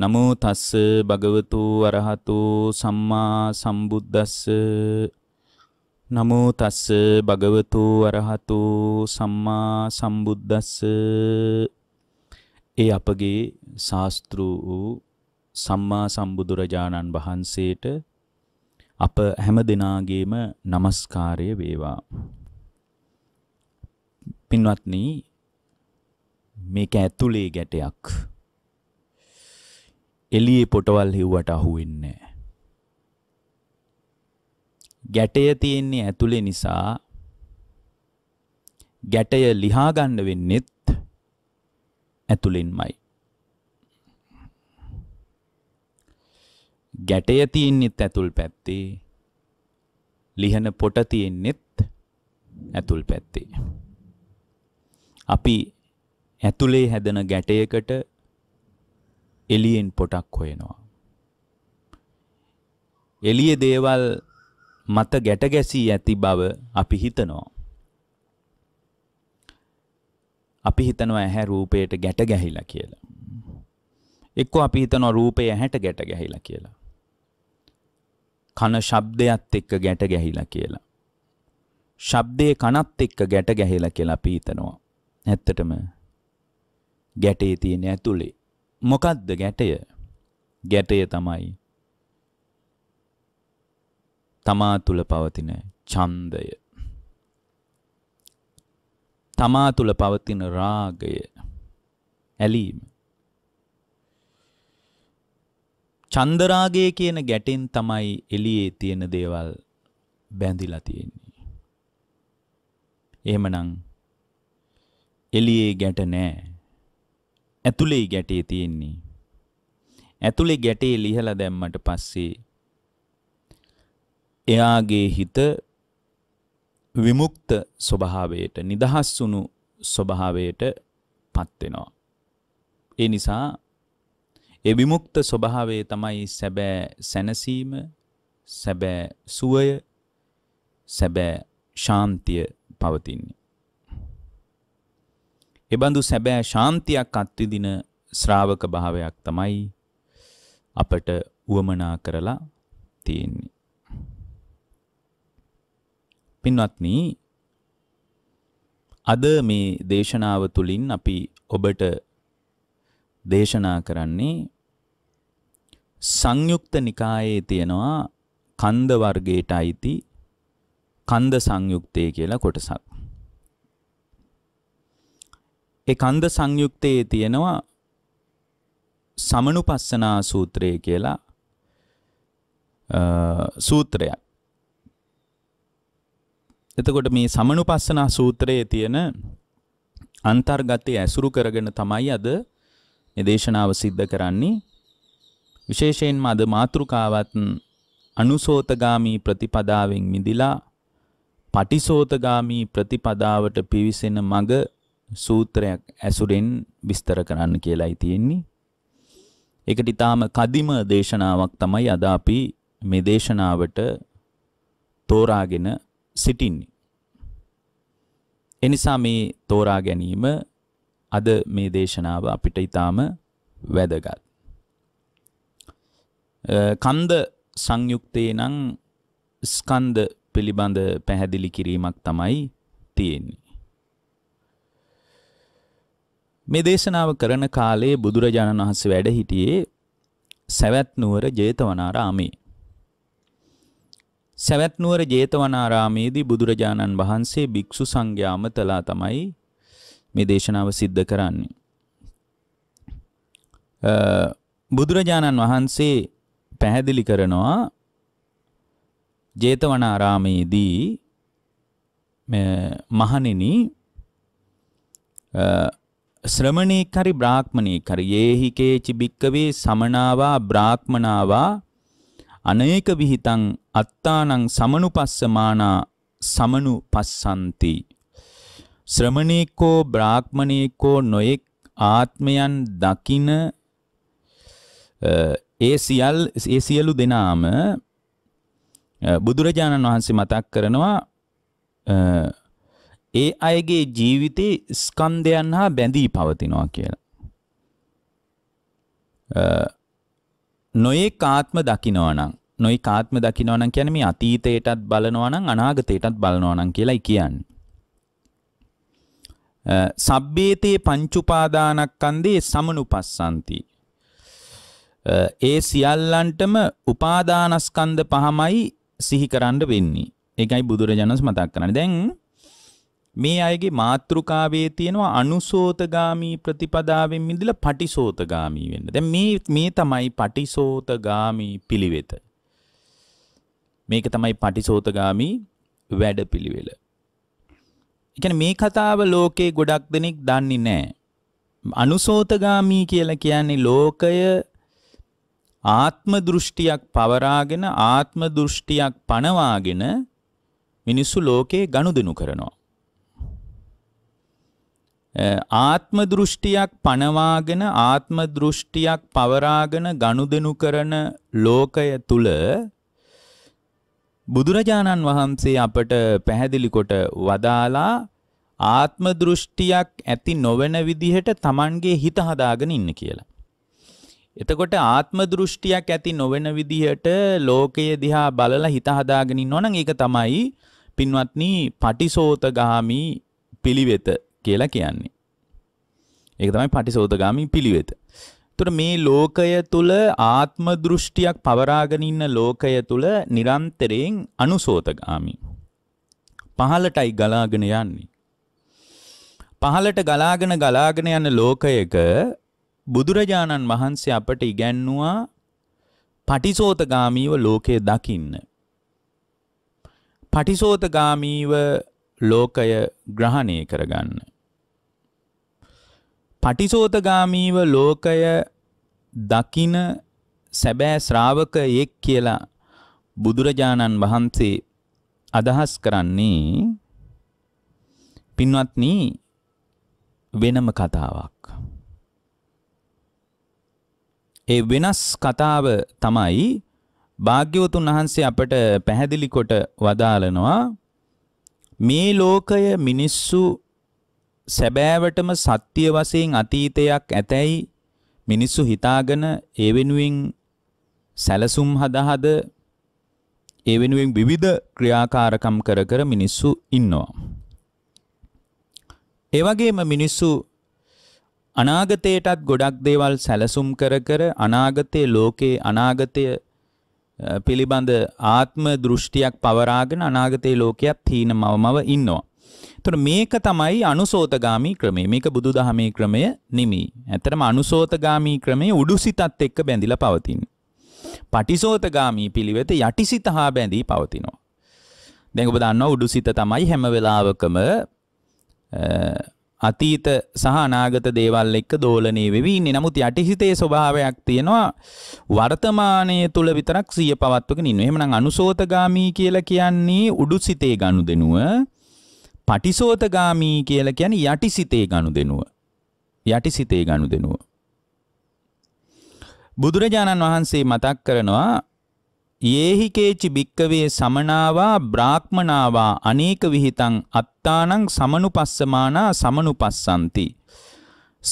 නමෝ තස්ස භගවතු අරහතු සම්මා සම්බුද්දස්ස නමෝ තස්ස භගවතු අරහතු සම්මා සම්බුද්දස්ස ඒ අපගේ ශාස්ත්‍රු වූ සම්මා සම්බුදුරජාණන් වහන්සේට අප හැම දෙනාගේම নমස්කාරය වේවා පින්වත්නි මේක ඇතුලේ ගැටයක් එලියේ පොටවල් හිව්වට අහුවෙන්නේ ගැටය තියෙන්නේ ඇතුලේ නිසා ගැටය ලිහා ගන්න වෙන්නෙත් ඇතුලින්මයි ගැටය තියෙන්නෙත් ඇතුල් පැත්තේ ලිහන පොට තියෙන්නෙත් ඇතුල් පැත්තේ අපි ඇතුලේ හැදෙන ගැටයකට එළියෙන් පොටක් හොයනවා. එළියේ දේවල් මත ගැට ගැසී ඇති බව අපි හිතනවා. අපි හිතනවා ඇහැ රූපයට ගැට ගැහිලා කියලා. එක්කෝ අපි හිතනවා රූපය ඇහැට ගැට ගැහිලා කියලා. කන ශබ්දයත් එක්ක ගැට ගැහිලා කියලා. ශබ්දයේ කනත් එක්ක ගැට ගැහිලා කියලා අපි හිතනවා. ඇත්තටම ගැටේ තියෙන ඇතුලේ මොකක්ද ගැටය? ගැටය තමයි තමා තුල පවතින ඡන්දය. තමා තුල පවතින රාගය. ඇලීම. ඡන්ද රාගය කියන ගැටෙන් තමයි එළියේ තියෙන දේවල් බැඳිලා තියෙන්නේ. එහෙමනම් එළියේ ගැට නෑ. ඇතුලේ ගැටේ තියෙන්නේ. ඇතුලේ ගැටේ ලිහලා දැම්මට පස්සේ එයාගේ හිත විමුක්ත ස්වභාවයට නිදහස් වුණු ස්වභාවයට පත් වෙනවා. ඒ නිසා ඒ විමුක්ත ස්වභාවයේ තමයි සැබෑ සැනසීම, සැබෑ සුවය, සැබෑ ශාන්තිය පවතින්නේ. එබඳු සැබෑ ශාන්තියක් අත්විදින ශ්‍රාවක භාවයක් තමයි අපට උවමනා කරලා තියෙන්නේ. පින්වත්නි අද මේ දේශනාව තුළින් අපි ඔබට දේශනා කරන්නේ සංයුක්ත නිකායේ තියෙනවා කන්ද වර්ගයට අයිති කන්ද සංයුක්තය කියලා කොටසක්. ඒ කන්ද සංයුක්තයේ තියෙනවා සමනුපස්සනා සූත්‍රය කියලා සූත්‍රයක්. එතකොට මේ සමනුපස්සනා සූත්‍රයේ තියෙන අන්තර්ගතය ඇසුරු කරගෙන තමයි අද මේ දේශනාව සිද්ධ කරන්නේ. විශේෂයෙන්ම අද මාතෘකාවත් අනුසෝතගාමී ප්‍රතිපදාවෙන් මිදිලා පටිසෝතගාමී ප්‍රතිපදාවට පිවිසෙන මඟ සූත්‍රයක් ඇසුරෙන් විස්තර කරන්න කියලායි තියෙන්නේ. ඒකට ඊටාම කදිම දේශනාවක් තමයි අද අපි මේ දේශනාවට තෝරාගෙන සිටින්නේ. එනිසා මේ තෝරා ගැනීම අද මේ දේශනාව අපිට ඊටාම වැදගත්. කන්ද සංයුක්තේ නම් ස්කන්ධ පිළිබඳ පැහැදිලි කිරීමක් තමයි තියෙන්නේ. මේ දේශනාව කරන කාලේ බුදුරජාණන් වහන්සේ වැඩ හිටියේ සවැත් නුවර ජේතවනාරාමේ. සවැත් නුවර ජේතවනාරාමේදී බුදුරජාණන් වහන්සේ භික්ෂු සංඝයා අමතලා තමයි මේ දේශනාව සිද්ධ කරන්නේ. බුදුරජාණන් වහන්සේ පැහැදිලි කරනවා ජේතවනාරාමේදී මහණෙනි ශ්‍රමණේක් හරි බ්‍රාහ්මණේක් හරි යේහි කේචි බික්කවේ සමනාවා බ්‍රාහ්මනාවා අනේක විහිතං අත්තානං සමනුපස්සමානා සමනුපස්සන්ති ශ්‍රමණේකෝ බ්‍රාහ්මණේකෝ නොයෙක් ආත්මයන් දකින ඒ සියල් ඒ සියලු දෙනාම බුදුරජාණන් වහන්සේ මතක් කරනවා ඒ අයගේ ජීවිතේ ස්කන්ධයන් හා බැඳී පවතිනවා කියලා. නොයේ කාත්ම දකිනවනම් නොයි කාත්ම දකිනවනම් කියන මේ අතීතයටත් බලනවනම් අනාගතයටත් බලනවනම් කියලායි කියන්නේ. සබ්බේතේ පංචුපාදානක්කන්දේ සමනුපස්සන්ති. ඒ සියල්ලන්ටම උපාදානස්කන්ධ පහමයි සිහි කරන්න වෙන්නේ. ඒකයි බුදුරජාණන් මතක් කරන්නේ. දැන් මේ අයගේ මාත්‍රිකාවේ තියෙනවා අනුසෝතගාමී ප්‍රතිපදාවෙන් මිදලා පටිසෝතගාමී වෙන්න. දැන් මේ මේ තමයි පටිසෝතගාමී පිළිවෙත. මේක තමයි පටිසෝතගාමී වැඩපිළිවෙල. එකන මේ කතාව ලෝකේ ගොඩක් දෙනෙක් දන්නේ නෑ. අනුසෝතගාමී කියලා කියන්නේ ලෝකය ආත්ම දෘෂ්ටියක් පවරාගෙන ආත්ම දෘෂ්ටියක් පනවාගෙන මිනිස්සු ලෝකේ ගනුදෙනු කරනවා. ආත්ම දෘෂ්ටියක් පනවාගෙන ආත්ම දෘෂ්ටියක් පවරාගෙන ගනුදෙනු කරන ලෝකය තුල බුදුරජාණන් වහන්සේ අපට පැහැදිලි කොට වදාලා ආත්ම දෘෂ්ටියක් ඇති නොවන විදිහට Tamanගේ හිත හදාගෙන ඉන්න කියලා. එතකොට ආත්ම දෘෂ්ටියක් ඇති නොවන විදිහට ලෝකය දිහා බලලා හිත හදාගෙන ඉන්නවා නම් ඒක තමයි පින්වත්නි පටිසෝතගාමි පිළිවෙත කියලා කියන්නේ. ඒක තමයි පටිසෝතගාමී පිළිවෙත. එතකොට මේ ලෝකය තුල ආත්ම දෘෂ්ටියක් පවරාගෙන ඉන්න ලෝකය තුල නිරන්තරයෙන් අනුසෝතගාමී. පහලටයි ගලාගෙන යන්නේ. පහලට ගලාගෙන ගලාගෙන යන ලෝකයක බුදුරජාණන් වහන්සේ අපට ඉගැන්නුවා පටිසෝතගාමීව ලෝකය දකින්න. පටිසෝතගාමීව ලෝකය ග්‍රහණය කරගන්න. පටිසෝතගාමීව ලෝකය දකින සැබෑ ශ්‍රාවකයෙක් කියලා බුදුරජාණන් වහන්සේ අදහස් කරන්නේ පින්වත්නි වෙනම කතාවක්. ඒ වෙනස් කතාව තමයි භාග්‍යවතුන් වහන්සේ අපට පැහැදිලි කොට වදාලනවා මේ ලෝකය මිනිස්සු සැබෑවටම සත්‍ය වශයෙන් අතීතයක් ඇතැයි මිනිස්සු හිතාගෙන ඒ වෙනුවෙන් සැලසුම් හදාහද ඒ වෙනුවෙන් විවිධ ක්‍රියාකාරකම් කර කර මිනිස්සු ඉන්නවා. ඒ වගේම මිනිස්සු අනාගතයටත් ගොඩක් දේවල් සැලසුම් කර කර අනාගතයේ ලෝකේ අනාගතය පිළිබඳ ආත්ම දෘෂ්ටියක් පවරාගෙන අනාගතයේ ලෝකයක් තීනමවමව ඉන්නවා. එතකොට මේක තමයි අනුසෝතගාමී ක්‍රමය. මේක බුදුදහමේ ක්‍රමය නෙමෙයි. ඇත්තටම අනුසෝතගාමී ක්‍රමය උඩුසිතත් එක්ක බැඳිලා පවතින. පටිසෝතගාමී පිළිවෙත යටිසිත හා බැඳී පවතිනවා. දැන් ඔබ දන්නවා උඩුසිත තමයි හැම වෙලාවකම අතීත සහ අනාගත දේවල් එක්ක දෝලණය වෙවි ඉන්නේ. නමුත් යටිහිතේ ස්වභාවයක් තියෙනවා වර්තමානයේ තුල විතරක් සිය පවත්වගෙන ඉන්නවා. එහෙමනම් අනුසෝතගාමී කියලා කියන්නේ උඩුසිතේ ගනුදෙනුව පටිසෝතගාමී කියලා කියන්නේ යටිසිතේ ගනුදෙනුව. යටිසිතේ ගනුදෙනුව. බුදුරජාණන් වහන්සේ මතක් කරනවා යේහි කේචි භික්කවේ සමනාවා බ්‍රාහ්මනාවා අනේක විಹಿತං අත්තානං සමනුපස්සමානා සමනුපස්සanti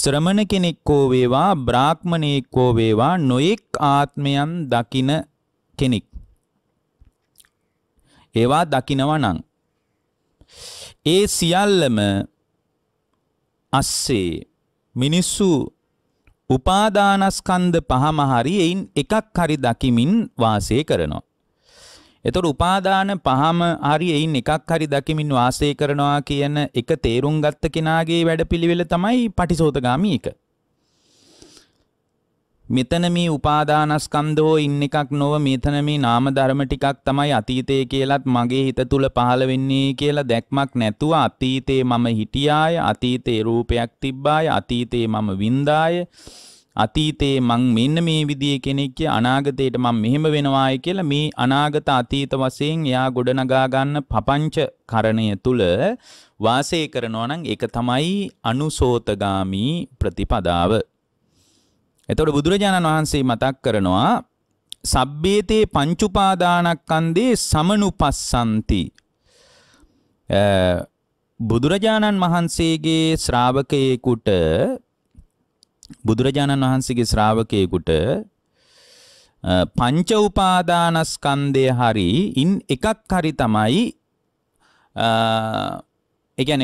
ශ්‍රමණ කෙනෙක් කෝ වේවා බ්‍රාහ්මණෙක් කෝ වේවා නොඑක් ආත්මයන් දකින කෙනෙක් ඒවා දකිනවා නම් ඒ සියල්ලම අස්සේ මිනිස්සු උපාදානස්කන්ධ පහම හරි එයින් එකක් හරි දකිමින් වාසය කරනවා. එතකොට උපාදාන පහම හරි එයින් එකක් හරි දකිමින් වාසය කරනවා කියන එක තේරුම් ගත්ත කෙනාගේ වැඩපිළිවෙල තමයි පටිසෝතගාමී එක. මෙතන මේ උපාදානස්කන්ධෝ ඉන්න එකක් නොව මෙතන මේ නාම ධර්ම ටිකක් තමයි අතීතයේ කියලත් මගේ හිත තුල පහළ වෙන්නේ කියලා දැක්මක් නැතුව අතීතේ මම හිටියාය අතීතේ රූපයක් තිබ්බාය අතීතේ මම වින්දාය අතීතේ මං මෙන්න මේ විදිහේ කෙනෙක් අනාගතයට මං මෙහෙම වෙනවායි කියලා මේ අනාගත අතීත වශයෙන් එයා ගොඩනගා ගන්න පපංච කරණය තුල වාසය කරනවා නම් ඒක තමයි අනුසෝතගාමි ප්‍රතිපදාව එතකොට බුදුරජාණන් වහන්සේ මතක් කරනවා සබ්බේතේ පංචඋපාදානස්කන්ධේ සමනුපස්සන්ති බුදුරජාණන් වහන්සේගේ ශ්‍රාවකයෙකුට බුදුරජාණන් වහන්සේගේ ශ්‍රාවකයෙකුට පංච උපාදානස්කන්ධය හරි ඉන් එකක් හරි තමයි එකන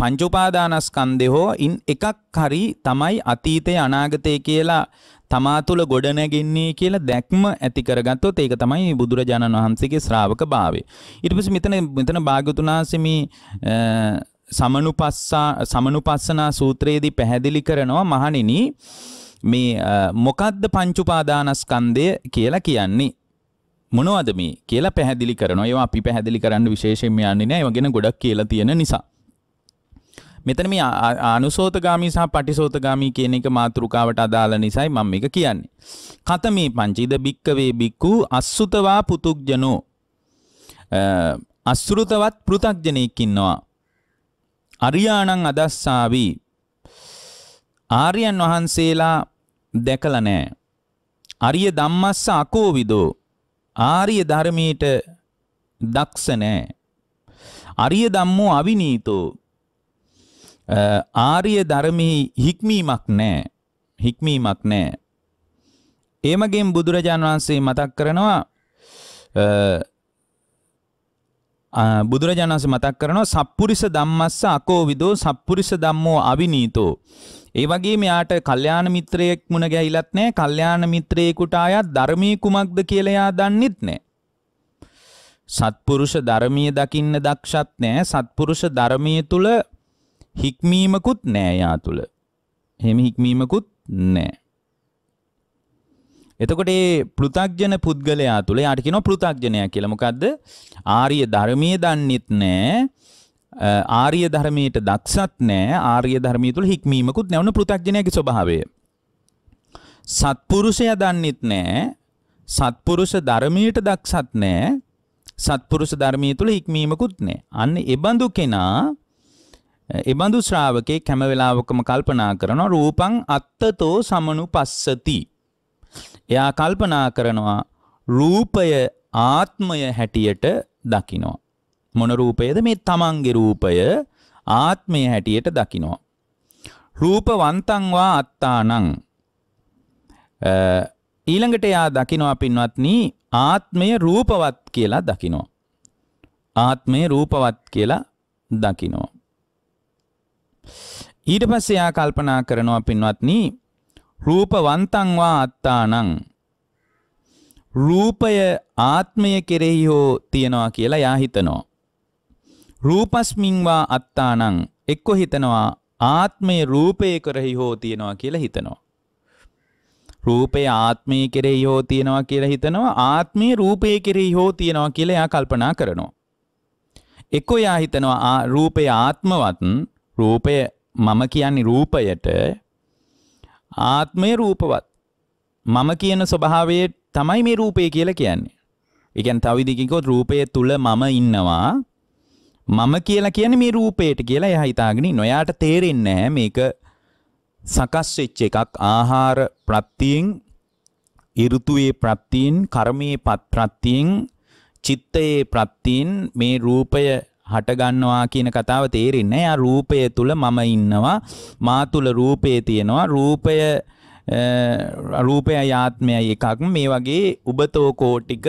පංචුපාදානස්කන්දය හෝ ඉන් එකක් හරි තමයි අතීතය අනාගතය කියලා තමා තුළ ගොඩනැගින්නේ කියලා දැක්ම ඇති කරගත්තොත් ඒක තමයි බුදුරජාණන් වහන්සේගේ ශ්‍රාවක භාවය. ඊට පස්සේ මෙතන මෙතන භාග්‍යතුනාසේ මේ සමනුපස්සා සමනුපස්සනා සූත්‍රයේදී පැහැදිලි කරනවා මහණෙනි මේ මොකද්ද පංචඋපාදානස්කන්ධය කියලා කියන්නේ මොනවද මේ කියලා පැහැදිලි කරනවා. ඒවා අපි පැහැදිලි කරන්න විශේෂයෙන්ම යන්නේ නැහැ. ඒවා ගැන ගොඩක් කියලා තියෙන නිසා. මෙතන මේ අනුසෝතගාමී සහ පටිසෝතගාමී කියන එක මාතෘකාවට අදාළ නිසයි මම මේක කියන්නේ. කත මේ පංචීද භික්කවේ බික්කු අස්සුතවා පුතුග්ජනෝ. අස්ෘතවත් පෘථග්ජනයෙක් ඉන්නවා. අරියාණං අදස්සාවි. ආර්යයන් වහන්සේලා දැකලා නැහැ. අරිය ධම්මස්ස අකෝවිදෝ. ආර්ය ධර්මයට දක්ෂ නැහැ. අරිය ධම්මෝ අවිනීතෝ ආර්ය ධර්මෙහි හික්මීමක් නැහැ. හික්මීමක් නැහැ. ඒ මගින් බුදුරජාන් වහන්සේ මතක් කරනවා බුදුරජාණන් වහන්සේ මතක් කරනවා සප්පුරිස ධම්මස්ස අකෝවිදෝ සප්පුරිස ධම්මෝ අවිනීතෝ. ඒ වගේ මෙයාට කල්යාණ මිත්‍රයෙක් මුණ ගැහිලත් නැහැ. කල්යාණ මිත්‍රයෙකුට ආයත් ධර්මී කුමක්ද කියලා එයා දන්නෙත් නැහැ. සත්පුරුෂ ධර්මීය දකින්න දක්ෂත් නැහැ. සත්පුරුෂ ධර්මීය තුල හික්මීමකුත් නෑ යා තුල. එහෙම හික්මීමකුත් නෑ. එතකොට මේ පෘථග්ජන පුද්ගලයා තුල යාට කියනවා පෘථග්ජනයා කියලා. මොකද්ද? ආර්ය ධර්මයේ දන්නෙත් නෑ. ආර්ය ධර්මයට දක්ෂත් නෑ. ආර්ය ධර්මයේ තුල හික්මීමකුත් නෑ. ඔන්න පෘථග්ජනයාගේ ස්වභාවය. සත්පුරුෂයා දන්නෙත් නෑ. සත්පුරුෂ ධර්මයට දක්ෂත් නෑ. සත්පුරුෂ ධර්මයේ තුල හික්මීමකුත් නෑ. අන්න ඒ බඳු කෙනා එබඳු ශ්‍රාවකේ කැම වෙලාවකම කල්පනා කරනවා රූපං අත්තතෝ සමනු පස්සති. එයා කල්පනා කරනවා රූපය ආත්මය හැටියට දකිනවා. මොන රූපයද මේ තමන්ගේ රූපය ආත්මය හැටියට දකිනවා. රූපවන්තං වා අත්තානං ඊළඟට එයා දකිනවා පින්වත්නි ආත්මය රූපවත් කියලා දකිනවා. ආත්මය රූපවත් කියලා දකිනවා. ඊට පස්සේ එයා කල්පනා කරනවා පින්වත්නි රූපවන්තං වා අත්තානං රූපය ආත්මය කෙරෙහි හෝ තියනවා කියලා එයා හිතනවා රූපස්මින් වා අත්තානං එක්ක හිතනවා ආත්මය රූපය කරෙහි හෝ තියනවා කියලා හිතනවා රූපය ආත්මය කෙරෙහි හෝ තියෙනවා කියලා හිතනවා ආත්මය රූපය කෙරෙහි හෝ තියෙනවා කියලා එයා කල්පනා කරනවා. එක්කෝ එයා හිතනවා රූපය ආත්මවත් රූපය මම කියන්නේ රූපයට ආත්මය රූපවත් මම කියන ස්වභාවයේ තමයි මේ රූපය කියලා කියන්නේ. ඒ කියන්නේ තව විදිහකින්කොත් රූපය තුල මම ඉන්නවා. මම කියලා කියන්නේ මේ රූපයට කියලා එයා හිතාගෙන ඉන්නවා. එයාට තේරෙන්නේ නැහැ මේක සකස් වෙච්ච එකක් ආහාර ප්‍රත්‍යයෙන් ඍතුවේ ප්‍රත්‍යයෙන් කර්මයේ පත් ප්‍රත්‍යයෙන් චිත්තයේ ප්‍රත්‍යයෙන් මේ රූපය හටගන්නවා කියන කතාව තේරෙන්නේ නැහැ. රූපය තුල මම ඉන්නවා. මා තුල රූපේ තියෙනවා. රූපය රූපය ආත්මයයි එකක් මේ වගේ උබතෝ කෝටික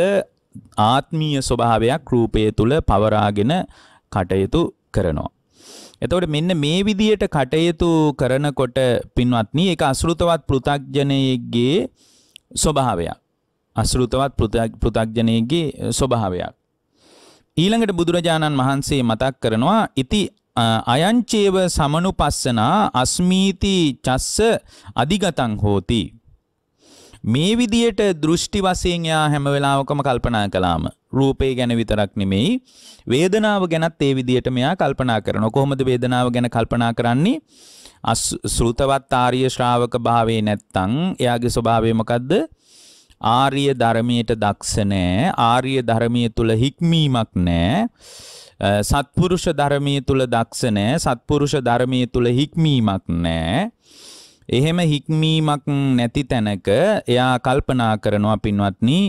ආත්මීය ස්වභාවයක් රූපය තුල පවරාගෙන කටයුතු කරනවා. එතකොට මෙන්න මේ විදියට කටයුතු කරනකොට පින්වත්නි ඒක අසෘතවත් පෘථග්ජනයේගේ ස්වභාවයක්. අසෘතවත් පෘථග්ජනයේගේ ස්වභාවයක්. ඊළඟට බුදුරජාණන් වහන්සේ මතක් කරනවා ඉති අයංචේව සමනුපස්සනා අස්මීති චස්ස අධිගතං හෝති මේ විදියට දෘෂ්ටි වශයෙන් යා හැම වෙලාවකම කල්පනා කළාම රූපේ ගැන විතරක් නෙමෙයි වේදනාව ගැනත් ඒ විදියට මෙයා කල්පනා කරනවා කොහොමද වේදනාව ගැන කල්පනා කරන්නේ අසෘතවත් ආර්ය ශ්‍රාවක භාවයේ නැත්තම් එයාගේ ස්වභාවය මොකද්ද ආර්ය ධර්මයට දක්ෂ නැහැ. ආර්ය ධර්මයේ තුල හික්මීමක් නැහැ. සත්පුරුෂ ධර්මයේ තුල දක්ෂ නැහැ. සත්පුරුෂ ධර්මයේ තුල හික්මීමක් නැහැ. එහෙම හික්මීමක් නැති තැනක එයා කල්පනා කරනවා පින්වත්නි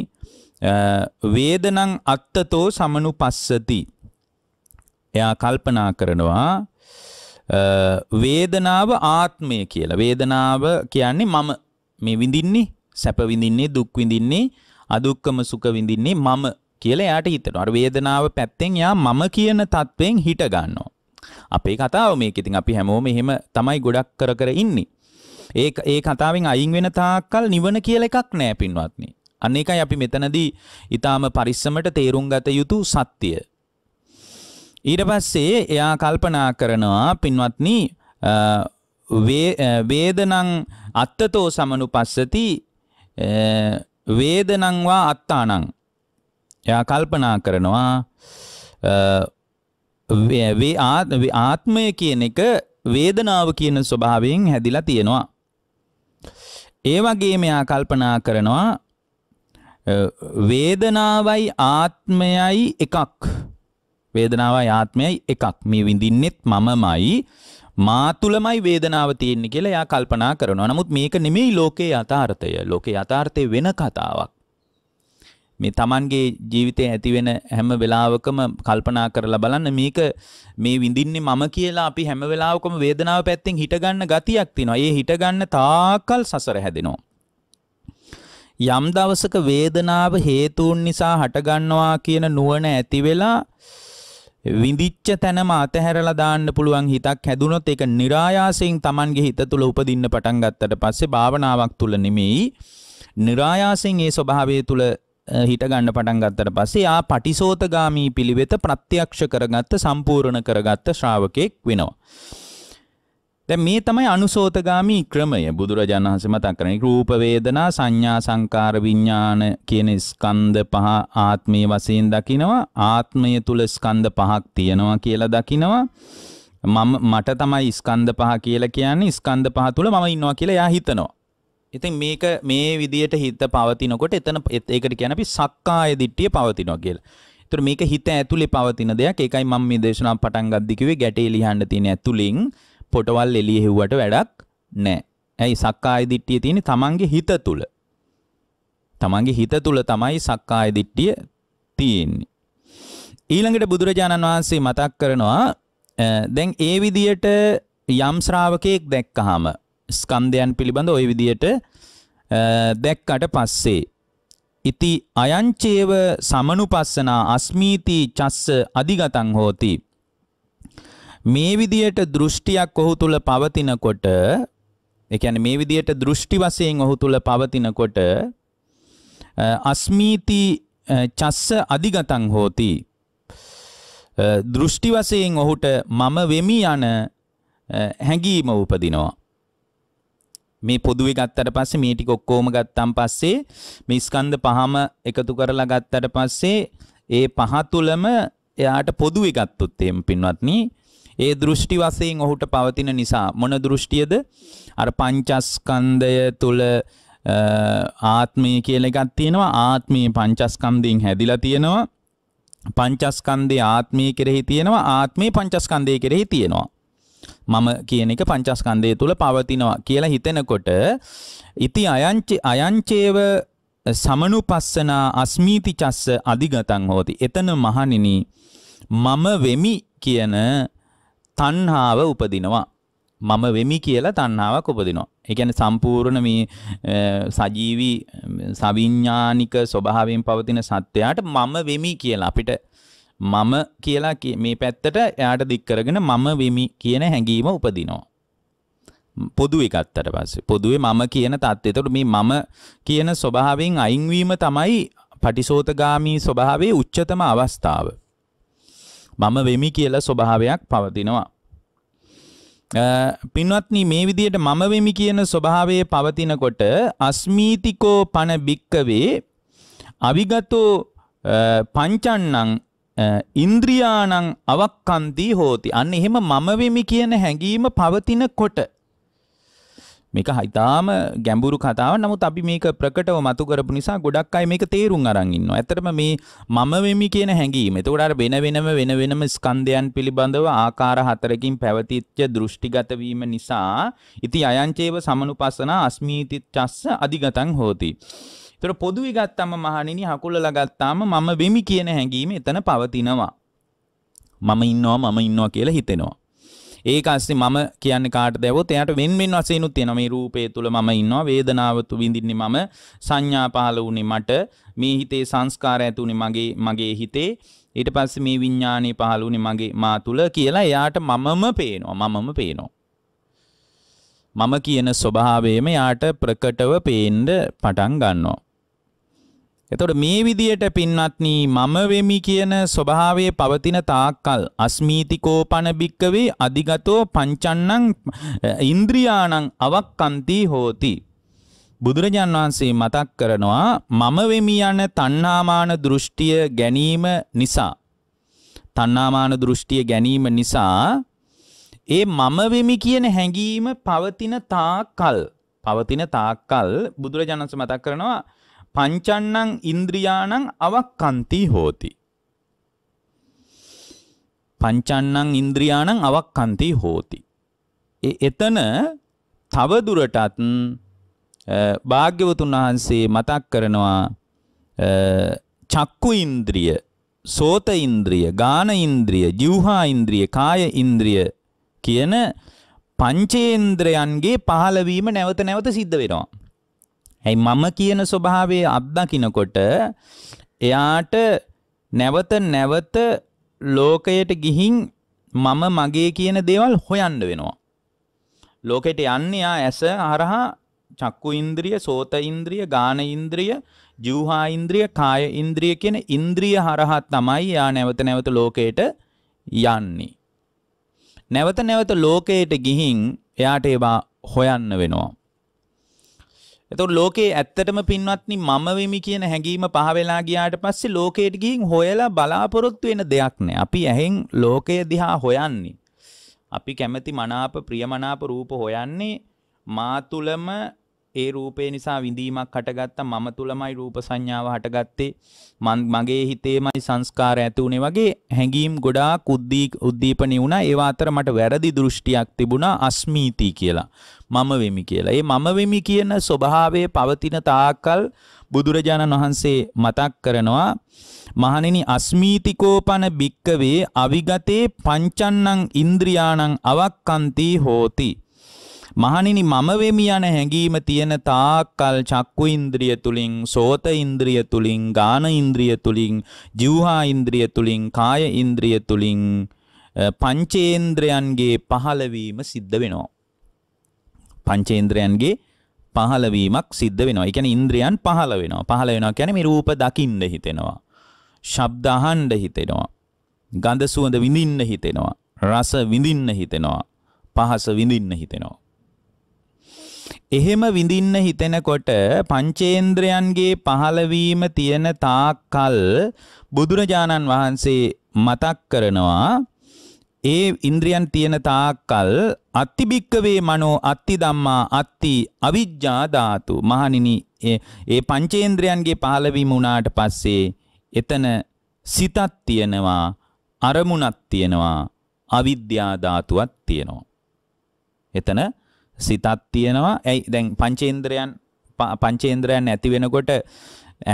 වේදනං අත්තතෝ සමනුපස්සති. එයා කල්පනා කරනවා වේදනාව ආත්මය කියලා. වේදනාව කියන්නේ මම මේ විඳින්නේ සැප විඳින්නේ දුක් විඳින්නේ අදුක්කම සුඛ විඳින්නේ මම කියලා එයාට හිතෙනවා. අර වේදනාව පැත්තෙන් යා මම කියන තත්වෙන් හිට ගන්නවා. අපේ කතාව මේක. ඉතින් අපි හැමෝම එහෙම තමයි ගොඩක් කර කර ඉන්නේ. ඒ ඒ කතාවෙන් අයින් වෙන තාක්කල් නිවන කියලා එකක් නෑ පින්වත්නි. අන්න ඒකයි අපි මෙතනදී ඊටාම පරිස්සමට තේරුම් ගත යුතු සත්‍යය. ඊට පස්සේ එයා කල්පනා කරනවා පින්වත්නි වේදනං අත්තතෝ සමනුපස්සති වේදනංවා අත්තානං එයා කල්පනා කරනවා ආත්මය කියන එක වේදනාව කියන ස්වභාවයෙන් හැදිලා තියෙනවා. ඒ වගේ මෙයා කල්පනා කරනවා වේදනාවයි ආත්මයයි එකක්. වේදනාවයි ආත්මයයි එකක්. මේ විඳින්නෙත් මමමයි මා තුළමයි වේදනාව තියෙන්නේ කියලා එයා කල්පනා කරනවා. නමුත් මේක නෙමෙයි ලෝකේ යථාර්ථය. ලෝකේ යථාර්ථය වෙන කතාවක්. මේ Tamanගේ ජීවිතේ ඇති වෙන හැම වෙලාවකම කල්පනා කරලා බලන්න මේක මේ විඳින්නේ මම කියලා අපි හැම වෙලාවකම වේදනාව පැත්තෙන් හිට ගන්න ගතියක් තියෙනවා. ඒ හිට ගන්න තාකල් සසර හැදෙනවා. යම් දවසක වේදනාව හේතුන් නිසා හටගන්නවා කියන නුවණ ඇති වෙලා විඳිච්ච තැනම අතහැරලා දාන්න පුළුවන් හිතක් හැදුනොත් ඒක નિરાයාසයෙන් Tamanගේ හිත තුල උපදින්න පටන් ගත්තට පස්සේ භාවනාවක් තුල නෙමෙයි નિરાයාසයෙන් ඒ ස්වභාවය තුල හිට ගන්න පටන් ගත්තට පස්සේ ආ පටිසෝතගාමී පිළිවෙත ප්‍රත්‍යක්ෂ කරගත්ත සම්පූර්ණ කරගත්ත ශ්‍රාවකෙක් වෙනවා. දැන් මේ තමයි අනුසෝතගාමී ක්‍රමය බුදුරජාණන් වහන්සේ මතක් කරන්නේ රූප වේදනා සංඥා සංකාර විඥාන කියන ස්කන්ධ පහ ආත්මයේ වශයෙන් දකිනවා ආත්මය තුල ස්කන්ධ පහක් තියෙනවා කියලා දකිනවා මම මට තමයි ස්කන්ධ පහ කියලා කියන්නේ ස්කන්ධ පහ තුල මම ඉන්නවා කියලා එයා හිතනවා ඉතින් මේක මේ විදියට හිත පවතිනකොට එතන ඒකට කියන අපි සක්කාය දිට්ඨිය පවතිනවා කියලා. ඒතර මේක හිත ඇතුලේ පවතින දෙයක්. ඒකයි මම මේ දේශනාව පටන් ගද්දි කිව්වේ ගැටේ ලියන්න තියෙන ඇතුලින් පොටවල් එළිය හෙව්වට වැඩක් නෑ. ඇයි සක්කාය දිට්ඨිය තියෙන්නේ තමන්ගේ හිත තුල. තමන්ගේ හිත තුල තමයි සක්කාය දිට්ඨිය තියෙන්නේ. ඊළඟට බුදුරජාණන් වහන්සේ මතක් කරනවා දැන් ඒ විදියට යම් ශ්‍රාවකයෙක් දැක්කහම ස්කන්ධයන් පිළිබඳ ওই විදියට දැක්කට පස්සේ ඉති අයංචේව සමනුපස්සනා අස්මීති චස්ස අධිගතං හෝති මේ විදියට දෘෂ්ටියක් ඔහු තුළ පවතිනකොට ඒ කියන්නේ මේ විදියට දෘෂ්ටි වශයෙන් ඔහු තුළ පවතිනකොට අස්මීති චස්ස අධිගතං හෝති දෘෂ්ටි වශයෙන් ඔහුට මම වෙමි යන හැඟීම උපදිනවා මේ පොදුවේ ගත්තට පස්සේ මේ ටික ඔක්කොම ගත්තන් පස්සේ මේ ස්කන්ධ පහම එකතු කරලා ගත්තට පස්සේ ඒ පහ තුලම එයාට පොදුවේ ගත්තොත් එහෙම පින්වත්නි ඒ දෘෂ්ටි වශයෙන් ඔහුට පවතින නිසා මොන දෘෂ්ටියද අර පංචස්කන්ධය තුල ආත්මය කියලා එකක් තියෙනවා ආත්මයේ පංචස්කන්ධයෙන් හැදිලා තියෙනවා පංචස්කන්ධේ ආත්මය කෙරෙහි තියෙනවා ආත්මේ පංචස්කන්ධය කෙරෙහි තියෙනවා මම කියන එක පංචස්කන්ධය තුල පවතිනවා කියලා හිතෙනකොට ඉති අයංච අයංචේව සමනුපස්සනා අස්මීති චස්ස අධිගතං හෝති එතන මහණෙනි මම වෙමි කියන තණ්හාව උපදිනවා. මම වෙමි කියලා තණ්හාවක් උපදිනවා. ඒ කියන්නේ සම්පූර්ණ මේ සජීවි සවිඥානික ස්වභාවයෙන් පවතින සත්‍යයට මම වෙමි කියලා අපිට මම කියලා මේ පැත්තට එයාට දික් කරගෙන මම වෙමි කියන හැඟීම උපදිනවා. පොදුවේ ගත්තට පස්සේ පොදුවේ මම කියන தත්ත්වය. එතකොට මේ මම කියන ස්වභාවයෙන් අයින්වීම තමයි පටිසෝතගාමී ස්වභාවයේ උච්චතම අවස්ථාව. මම වෙමි කියලා ස්වභාවයක් පවතිනවා. පින්වත්නි මේ විදියට මම වෙමි කියන ස්වභාවයේ පවතිනකොට අස්මීතිකෝ පන බික්කවේ අවිගතෝ පංචන්නං ඉන්ද්‍රියානං අවක්කන්දී හෝති. අන්න එහෙම මම වෙමි කියන හැඟීම පවතිනකොට මේක හිතාම ගැඹුරු කතාව නමුත් අපි මේක ප්‍රකටව මතු කරපු නිසා ගොඩක් අය මේක තේරුම් අරන් ඉන්නවා. ඇත්තටම මේ මම වෙමි කියන හැඟීම. එතකොට අර වෙන වෙනම වෙන වෙනම ස්කන්ධයන් පිළිබඳව ආකාර හතරකින් පැවතිච්ච දෘෂ්ටිගත වීම නිසා ඉති අයංචේව සමනුපස්සනා අස්මීති චස්ස අධිගතං හෝති. ඒතර පොදුයි ගත්තම මහණෙනි හකුලලා ගත්තාම මම වෙමි කියන හැඟීම එතන පවතිනවා. මම ඉන්නවා මම ඉන්නවා කියලා හිතෙනවා. ඒක අස්සේ මම කියන්නේ කාට දැවොත් එයාට වෙන වෙන වශයෙන්ුත් තියෙනවා මේ රූපය තුල මම ඉන්නවා වේදනාව තු විඳින්නේ මම සංඥා පහළ වුණේ මට මේ හිතේ සංස්කාර ඇතුනේ මගේ මගේ හිතේ ඊට පස්සේ මේ විඥානේ පහළ වුණේ මගේ මා තුල කියලා එයාට මමම පේනවා මමම පේනවා මම කියන ස්වභාවයම යාට ප්‍රකටව පේන්න පටන් ගන්නවා එතොට මේ විදියට පින්වත්න මම වෙමි කියන ස්වභාවේ පවතින තාක්කල් අස්මීතිකෝපන භික්කවේ අධිගතෝ පංචන්නං ඉන්ද්‍රියානං අවක්කන්ති හෝති. බුදුරජාන් වහන්සේ මතක් කරනවා මම වෙමි යන තණ්හාමාන දෘෂ්ටිය ගැනීම නිසා තණ්හාමාන දෘෂ්ටිය ගැනීම නිසා ඒ මම වෙමි කියන හැඟීම පවතින තාක්කල් පවතින තාක්කල් බුදුරජාණන් වහන්සේ මතක් කරනවා පංචන්නං ඉන්ද්‍රියාණං අවක්කන්ති හෝති. පංචන්නං ඉන්ද්‍රියාණං අවක්කන්ති හෝති. එතන තවදුරටත් භාග්‍යවතුන් වහන්සේ මතක් කරනවා චක්කු ඉන්ද්‍රිය සෝත ඉන්ද්‍රිය ගාන ඉන්ද්‍රිය ජිව්හා ඉන්ද්‍රිය කාය ඉන්ද්‍රිය කියන පංචේන්ද්‍රයන්ගේ පහළවීම නැවත නැවත සිද්ධ වෙනවා. ඇයි මම කියන ස්වභාවය අත්දකිනකොට එයාට නැවත නැවත ලෝකයට ගිහින් මම මගේ කියන දේවල් හොයන්න වෙනවා. ලෝකෙට යන්නේ යා ඇස හරහා චක්කු ඉන්ද්‍රිය, සෝත ඉන්ද්‍රිය, ගාන ඉන්ද්‍රිය, ජීවහා ඉන්ද්‍රිය, කාය ඉන්ද්‍රිය කියන ඉන්ද්‍රිය හරහා තමයි යා නැවත නැවත ලෝකයට යන්නේ. නැවත නැවත ලෝකයට ගිහින් එයාට ඒවා හොයන්න වෙනවා. එතකොට ලෝකේ ඇත්තටම පින්වත්නි මම වෙමි කියන හැඟීම පහ වෙලා ගියාට පස්සේ ලෝකයට ගිහින් හොයලා බලාපොරොත්තු වෙන දෙයක් නෑ. අපි ඇහෙන් ලෝකය දිහා හොයන්නේ. අපි කැමති මනාප ප්‍රියමනාප රූප හොයන්නේ මා තුලම ඒ රූපේ නිසා විඳීමක් හටගත්තා මම තුලමයි රූප සංඥාව හටගත්තේ මගේ හිතේමයි සංස්කාර ඇති වුණේ වගේ හැඟීම් ගොඩාක් උද්දීපණි වුණා ඒවා අතර මට වැරදි දෘෂ්ටියක් තිබුණා අස්මීති කියලා මම වෙමි කියලා. ඒ මම වෙමි කියන ස්වභාවයේ පවතින තාක්කල් බුදුරජාණන් වහන්සේ මතක් කරනවා මහණෙනි අස්මීතිකෝපන බික්කවේ අවිගතේ පංචන්නං ඉන්ද්‍රියාණං අවක්කන්ති හෝති. මහණෙනි මම වෙමි යන හැඟීම තියෙන තාක්කල් චක්කු ඉන්ද්‍රිය තුලින් සෝත ඉන්ද්‍රිය තුලින් ගාන ඉන්ද්‍රිය තුලින් ජීවහා ඉන්ද්‍රිය තුලින් කාය ඉන්ද්‍රිය තුලින් පංචේන්ද්‍රයන්ගේ පහළවීම සිද්ධ වෙනවා පංචේන්ද්‍රයන්ගේ පහළවීමක් සිද්ධ වෙනවා. ඒ කියන්නේ ඉන්ද්‍රියන් පහළ වෙනවා. පහළ වෙනවා කියන්නේ මේ රූප දකින්න හිතෙනවා. ශබ්ද අහන්න හිතෙනවා. ගඳ සුවඳ විඳින්න හිතෙනවා. රස විඳින්න හිතෙනවා. පහස විඳින්න හිතෙනවා. එහෙම විඳින්න හිතෙනකොට පංචේන්ද්‍රයන්ගේ පහළවීම තියෙන තාක්කල් බුදුරජාණන් වහන්සේ මතක් කරනවා ඒ ඉන්ද්‍රියන් තියෙන තාක්කල් අත්තිභික්කවේ මනෝ අත්ති ධම්මා අත්ති අවිජ්ජා ධාතු මහණෙනි ඒ පංචේන්ද්‍රයන්ගේ පහළවීම වුණාට පස්සේ එතන සිතක් තියෙනවා අරමුණක් තියෙනවා අවිද්‍යා ධාතුවක් තියෙනවා එතන සිතක් තියෙනවා ඇයි දැන් පංචේන්ද්‍රයන් පංචේන්ද්‍රයන් ඇති වෙනකොට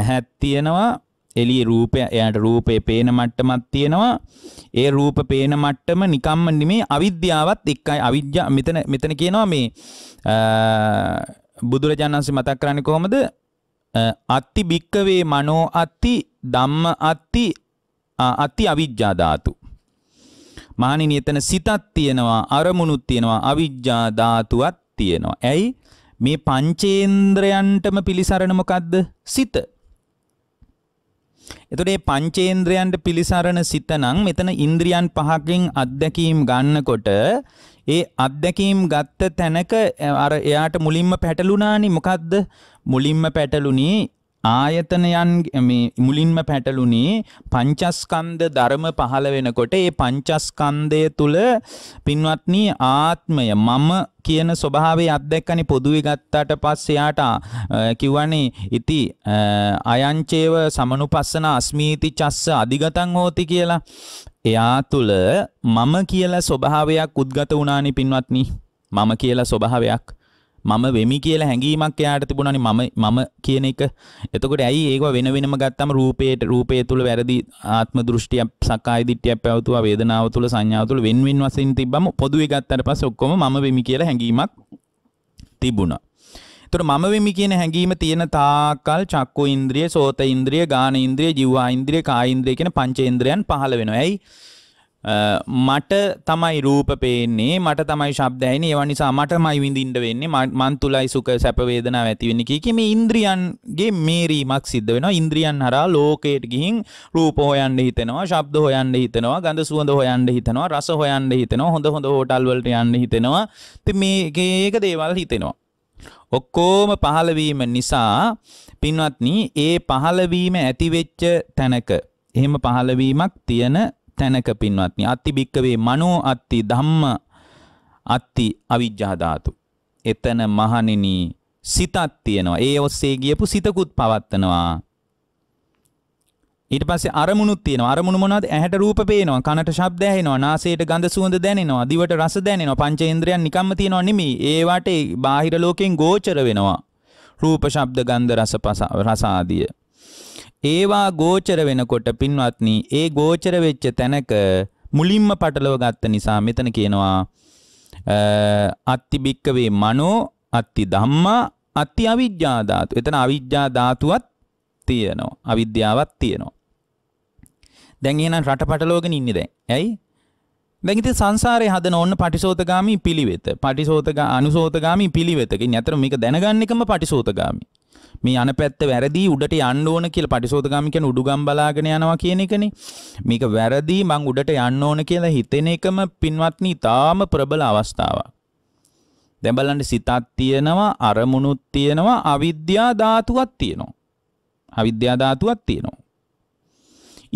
ඇහක් තියෙනවා එළියේ රූපය එයාට රූපේ පේන මට්ටමක් තියෙනවා. ඒ රූප පේන මට්ටම නිකම්ම නෙමේ අවිද්‍යාවත් එක්කයි අවිද්‍යාව මෙතන මෙතන කියනවා මේ බුදුරජාණන් වහන්සේ මතක් කරන්නේ කොහොමද? අත්ති භික්කවේ මනෝ අත්ති ධම්ම අත්ති අති අවිජ්ජා ධාතු. මහණෙනි එතන සිතක් තියෙනවා අරමුණුත් තියෙනවා අවිජ්ජා ධාතුවක් තියෙනවා. ඇයි මේ පංචේන්ද්‍රයන්ටම පිළිසරණ මොකද්ද? සිත. එතොට ඒ පංචේන්ද්‍රයන්ට පිළිසරණ සිතනං මෙතන ඉන්ද්‍රියන් පහකින් අත්දැකීම් ගන්නකොට ඒ අත්දැකීම් ගත්ත තැනක අර එයාට මුලින්ම පැටලුනානි මොකක්ද මුලින්ම පැටලුණී ආයතනයන් මුලින්ම පැටලුණේ පංචස්කන්ද ධර්ම පහළ වෙනකොට ඒ පංචස්කන්දය තුළ පින්වත්නී ආත්මය මම කියන ස්වභාවේ අත්දැක්කනි පොදුවේ ගත්තාට පස්සේ යාට කිව්වනේ ඉති අයංචේව සමනුපස්සන අස්මීති චස්ස අධිගතං හෝති කියලා එයා තුළ මම කියලා ස්වභාවයක් උද්ගත වුණානි පින්වත්නි මම කියලා ස්වභාවයක් මම වෙමි කියලා හැඟීමක් එයාට තිබුණනි මම මම කියන එක එතකොට ඇයි ඒක වෙන වෙනම ගත්තම රූපයට රූපය තුළ වැරදි ආත්ම දෘෂ්ටියක් සක්කාය දිට්ඨියක් පැවතුවා වේදනාව තුළ සංඥාව තුළ වෙන වෙන වශයෙන් තිබ්බම පොදුවේ ගත්තට පස්සේ ඔක්කොම මම වෙමි කියලා හැඟීමක් තිබුණා එතකොට මම වෙමි කියන හැඟීම තියෙන තාකල් චක්කු ඉන්ද්‍රිය, සෝත ඉන්ද්‍රිය, ගාන ඉන්ද්‍රිය, ජීවා ඉන්ද්‍රිය, කාය ඉන්ද්‍රිය කියන පංචේන්ද්‍රයන් පහළ වෙනවා. ඇයි මට තමයි රූප පේන්නේ මට තමයි ශබ්දයන ඒව නිසා මටමයි විඳින්ට වෙන්නේ මන් තුලයි සුක සැපවේදනා ඇතිවෙන්න කියකම ඉන්ද්‍රියන්ගේ මේරීමක් සිද්ධ වෙන ඉන්ද්‍රියන් හර ලෝකයට ගිහින් රූප හොයන්ඩ හිතනවා ශබ්ද හොයන්ඩ හිතනවා ගඳ සුවඳ හොයන්ඩ හිතනවා රස හොයන්ඩ හිතනවා හොඳ හොඳ හෝටල්වලට යන්න හිතෙනවා ති මේඒක දේවල් හිතෙනවා ඔක්කෝම පහළවීම නිසා පින්වත්න ඒ පහළවීම ඇතිවෙච්ච තැනක එහෙම පහළවීමක් තියෙන තැනක පින්වත්නි අත්ති භික්කවේ මනෝ අත්ති ධම්ම අත්ති අවිජ්ජා ධාතු. එතන මහණෙනි සිතක් තියෙනවා. ඒ ඔස්සේ ගියපු සිතකුත් පවත්නවා. ඊට පස්සේ අරමුණුත් තියෙනවා. අරමුණු මොනවද? ඇහැට රූප පේනවා, කනට ශබ්ද ඇහෙනවා, නාසයට ගඳ සුවඳ දැනෙනවා, දිවට රස දැනෙනවා. පංචේන්ද්‍රයන් නිකම්ම තියෙනව නෙමෙයි. ඒ වාටේ බාහිර ලෝකෙන් ගෝචර වෙනවා. රූප ශබ්ද ගන්ධ රස රස ආදී ඒවා ගෝචර වෙනකොට පින්වත්නි ඒ ගෝචර වෙච්ච තැනක මුලින්ම පටලව ගත්ත නිසා මෙතන කියනවා අත්ති භික්කවේ මනෝ අත්ති ධම්මා අත්ති අවිද්‍යා ධාතු. එතන අවිද්‍යා ධාතුවත් තියෙනවා. අවිද්‍යාවක් තියෙනවා. දැන් එහෙනම් රටපටලෝගෙන ඉන්නේ දැන්. ඇයි? දැන් ඉතින් සංසාරේ හදන ඕන්න පටිසෝතගාමි පිළිවෙත. පටිසෝතගා අනුසෝතගාමි පිළිවෙතකින්. අතර මේක දැනගන්න එකම පටිසෝතගාමි. මේ අන පැත්ත වැරදි උඩට යන්න ඕන කියලා පටිසෝතගාමී කියන උඩුගම් බලාගෙන යනවා කියන එකනේ. මේක වැරදි මං උඩට යන්න ඕන කියලා හිතෙන එකම පින්වත්නි ඊටාම ප්‍රබල අවස්ථාවක්. දැන් බලන්න සිතක් තියෙනවා අරමුණුත් තියෙනවා අවිද්‍යා ධාතුවක් තියෙනවා. අවිද්‍යා ධාතුවක් තියෙනවා.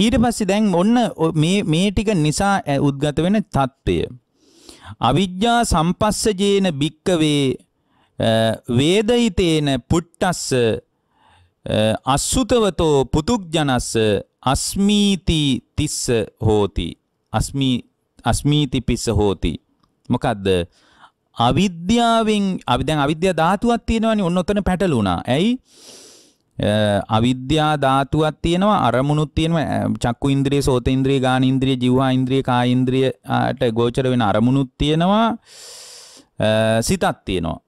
ඊට පස්සේ දැන් ඔන්න මේ මේ ටික නිසා උද්ගත වෙන தত্ত্বය අවිජ්ජා සම්පස්සජේන බික්කවේ වේදහිතේන පුට්ටස්ස අස්සුතවතෝ පුතුක්ජනස්ස අස්මීති තිස්ස හෝති අස්මීති පිස්ස හෝති මොකක්ද අවිද්‍යාවෙන් අවිදැන් අවිද්‍ය ධාතුවත් තියෙනවනි ඔන්න ඔතන පැටලුණා ඇයි අවිද්‍යා ධාතුවක් තියෙනවා අරමුණුත් තියෙනවා චක්කු ඉන්ද්‍රිය සෝත ඉන්ද්‍රිය ගාන ඉන්ද්‍රිය ජීවහා ඉන්ද්‍රිය කාය ඉන්ද්‍රියට ගෝචර වෙන අරමුණුත් තියෙනවා සිතක් තියෙනවා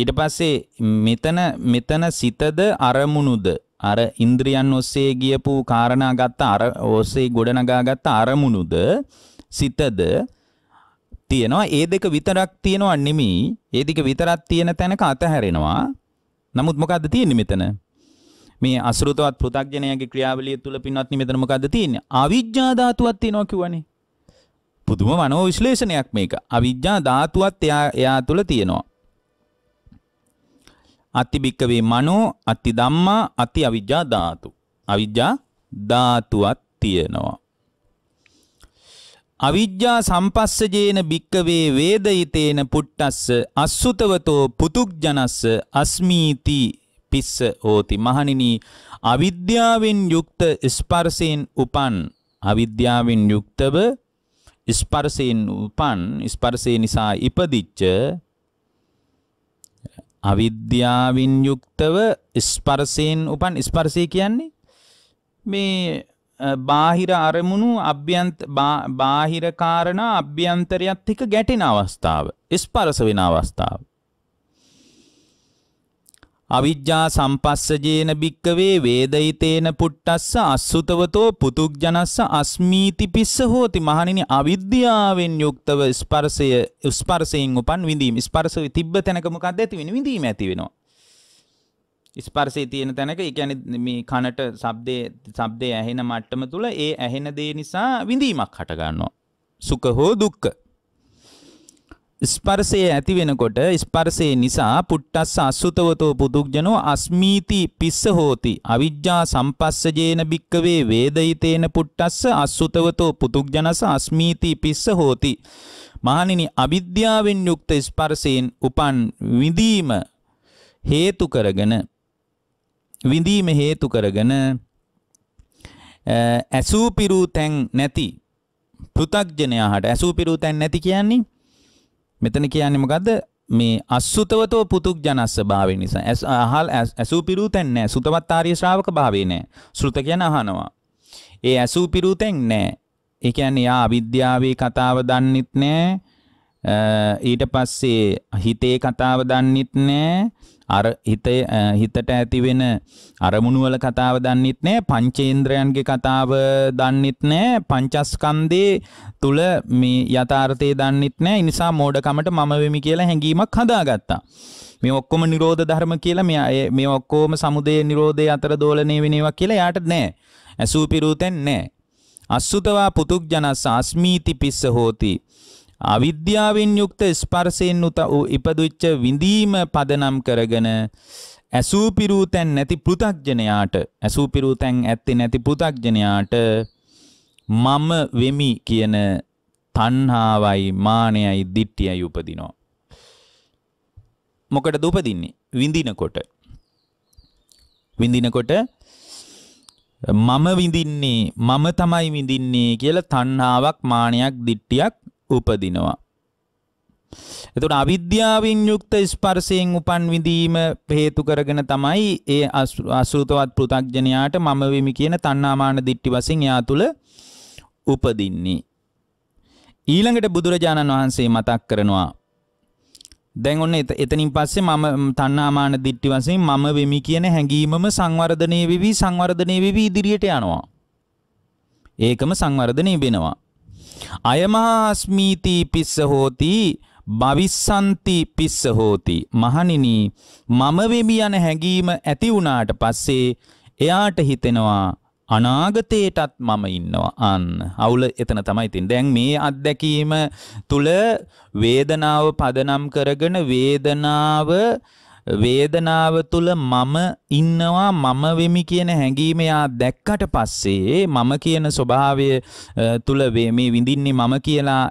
ඊට පස්සේ මෙතන මෙතන සිතද අරමුණුද අර ඉන්ද්‍රියන් ඔස්සේ ගියපු කාරණා ගත්ත අර ඔස්සේ ගොඩනගා ගත්ත අරමුණුද සිතද තියෙනවා ඒ දෙක විතරක් තියෙනවා නෙමෙයි ඒ දෙක විතරක් තියෙන තැනක අතහැරෙනවා නමුත් මොකද්ද තියෙන්නේ මෙතන මේ අසෘතවත් පෘථග්ජනයාගේ ක්‍රියාවලිය තුල පින්වත්නි මෙතන මොකද්ද තියෙන්නේ අවිජ්ජා ධාතුවක් තියෙනවා කියවනේ පුදුම මනෝ විශ්ලේෂණයක් මේක අවිජ්ජා ධාතුවත් එයා එයා තුල තියෙනවා අතිභික්කවේ මනෝ අති ධම්මා අති අවිජ්ජා ධාතු. අවිජ්ජා ධාතුවක් තියෙනවා. අවිජ්ජා සම්පස්සජේන භික්කවේ වේදිතේන පුට්ටස්ස අස්සුතවතෝ පුතුක්ජනස්ස අස්මීති පිස්ස ඕති මහණෙනි අවිද්‍යාවෙන් යුක්ත ස්පර්ශයෙන් උපන් අවිද්‍යාවෙන් යුක්තව ස්පර්ශයෙන් උපන් ස්පර්ශය නිසා ඉපදිච්ච අවිද්‍යාවෙන් යුක්තව ස්පර්ශයෙන් උපන් ස්පර්ශය කියන්නේ මේ බාහිර අරමුණු අභ්‍යන්ත බාහිර කාරණා අභ්‍යන්තරයත් එක්ක ගැටෙන අවස්ථාව ස්පර්ශ වෙන අවස්ථාව අවිජ්ජා සම්පස්සජේන භික්කවේ වේදිතේන පුට්ටස්ස අසුතවතෝ පුතුග්ජනස්ස අස්මීති පිස්ස හෝති මහණෙනි අවිද්‍යාවෙන් යුක්තව ස්පර්ශය ස්පර්ශයෙන් උපන් විඳීම ස්පර්ශය තිබ්බ තැනක මොකක්ද ඇති වෙන්නේ විඳීම ඇති වෙනවා ස්පර්ශයේ තියෙන තැනක ඒ කියන්නේ මේ කනට ශබ්දේ ශබ්දේ ඇහෙන මට්ටම තුල ඒ ඇහෙන දේ නිසා විඳීමක් හට ගන්නවා සුඛ හෝ දුක්ඛ ස්පර්සය ඇති වෙනකොට ස්පර්සය නිසා පුට්ටස්ස අස්සුතවතෝ පුදුක්ජනෝ අස්මීති පිස්ස හෝති අවිද්‍යා සම්පස්සජේන භික්කවේ වේදයිතේන පුට්ටස්ස අස්සුතවතෝ පුදුක්ජනස අස්මීති පිස්ස හෝති මහණෙනි අවිද්‍යාවෙන් යුක්ත ස්පර්සයෙන් උපන් විඳීම හේතු කරගෙන විඳීම හේතු කරගෙන ඇසූ පිරූ තැන් නැති පෘථග්ජනයාට ඇසූ පිරූ තැන් නැති කියන්නේ මෙතන කියන්නේ මොකද්ද මේ අසුතවතෝ පුතුක් ජනස්ස භාවය නිසා ඇස් අහල් ඇසූ පිරූ තැන් නැහැ සුතවත් ආර්ය ශ්‍රාවක භාවේ නැහැ ශ්‍රුත කියන අහනවා ඒ ඇසූ පිරූ තැන් නැහැ ඒ කියන්නේ යා අවිද්‍යාවේ කතාව දන්නෙත් නැහැ ඊට පස්සේ හිතේ කතාව දන්නෙත් නැහැ අර හිතේ හිතට ඇතිවෙන අරමුණු වල කතාව දන්නෙත් නෑ පංචේන්ද්‍රයන්ගේ කතාව දන්නෙත් නෑ පංචස්කන්ධේ තුල මේ යථාර්ථය දන්නෙත් නෑ ඒ නිසා මෝඩකමට මම වෙමි කියලා හැඟීමක් හදාගත්තා මේ ඔක්කොම නිරෝධ ධර්ම කියලා මේ මේ ඔක්කොම සමුදය නිරෝධය අතර දෝලණය වෙන ඒවා කියලා යාට නෑ ඇසූ පිරූතෙන් නෑ අසුතවා පුතුක් ජනස් අස්මීති පිස්ස හෝති අවිද්‍යාවෙන් යුක්ත ස්පර්ශයෙන් උත වූ ඉපදුච්ච විඳීම පදනම් කරගෙන ඇසූපිරූ තැන් නැති පෘථග්ජනයාට ඇසූපිරූ තැන් ඇත්තේ නැති පෘථග්ජනයාට මම වෙමි කියන තණ්හාවයි මානයයි දිට්ඨියයි උපදිනවා. මොකටද උපදින්නේ? විඳිනකොට. විඳිනකොට මම විඳින්නේ මම තමයි විඳින්නේ කියලා තණ්හාවක් මානයක් දිට්ටියක් උපදිනවා. එතුට අවිද්‍යාවෙන් යුක්ත ස්පර්සයෙන් උපන් විඳීම පහේතු කරගෙන තමයි ඒ අසෘතවත් පෘතක්ජනයාට මම වෙමි කියන තන්නාමාන දිට්ටි වසින් යා තුළ උපදින්නේ. ඊළඟට බුදුරජාණන් වහන්සේ මතක් කරනවා. දැන් ඔන්න එතනින් පස්සේ මම තන්නාමාන දිට්ටි වසින් මම වෙමි කියන හැඟීමම සංවර්ධනය වෙවී සංවර්ධනය වෙවී ඉදිරියට යනවා. ඒකම සංවර්ධනය වෙනවා. අයමහාස්මීති පිස්ස හෝති භවිස්සන්ති පිස්ස හෝති මහණෙනි මම වෙමි යන හැඟීම ඇති වුණාට පස්සේ එයාට හිතෙනවා අනාගතයටත් මම ඉන්නවා අන්න අවුල එතන තමයි තින් දැන් මේ අත්දැකීම තුළ වේදනාව පදනම් කරගෙන වේදනාව වේදනාව තුළ මම ඉන්නවා මම වෙමි කියන හැඟීම යා දැක්කට පස්සේ මම කියන ස්වභාවය තුළ මේ විඳින්නේ මම කියලා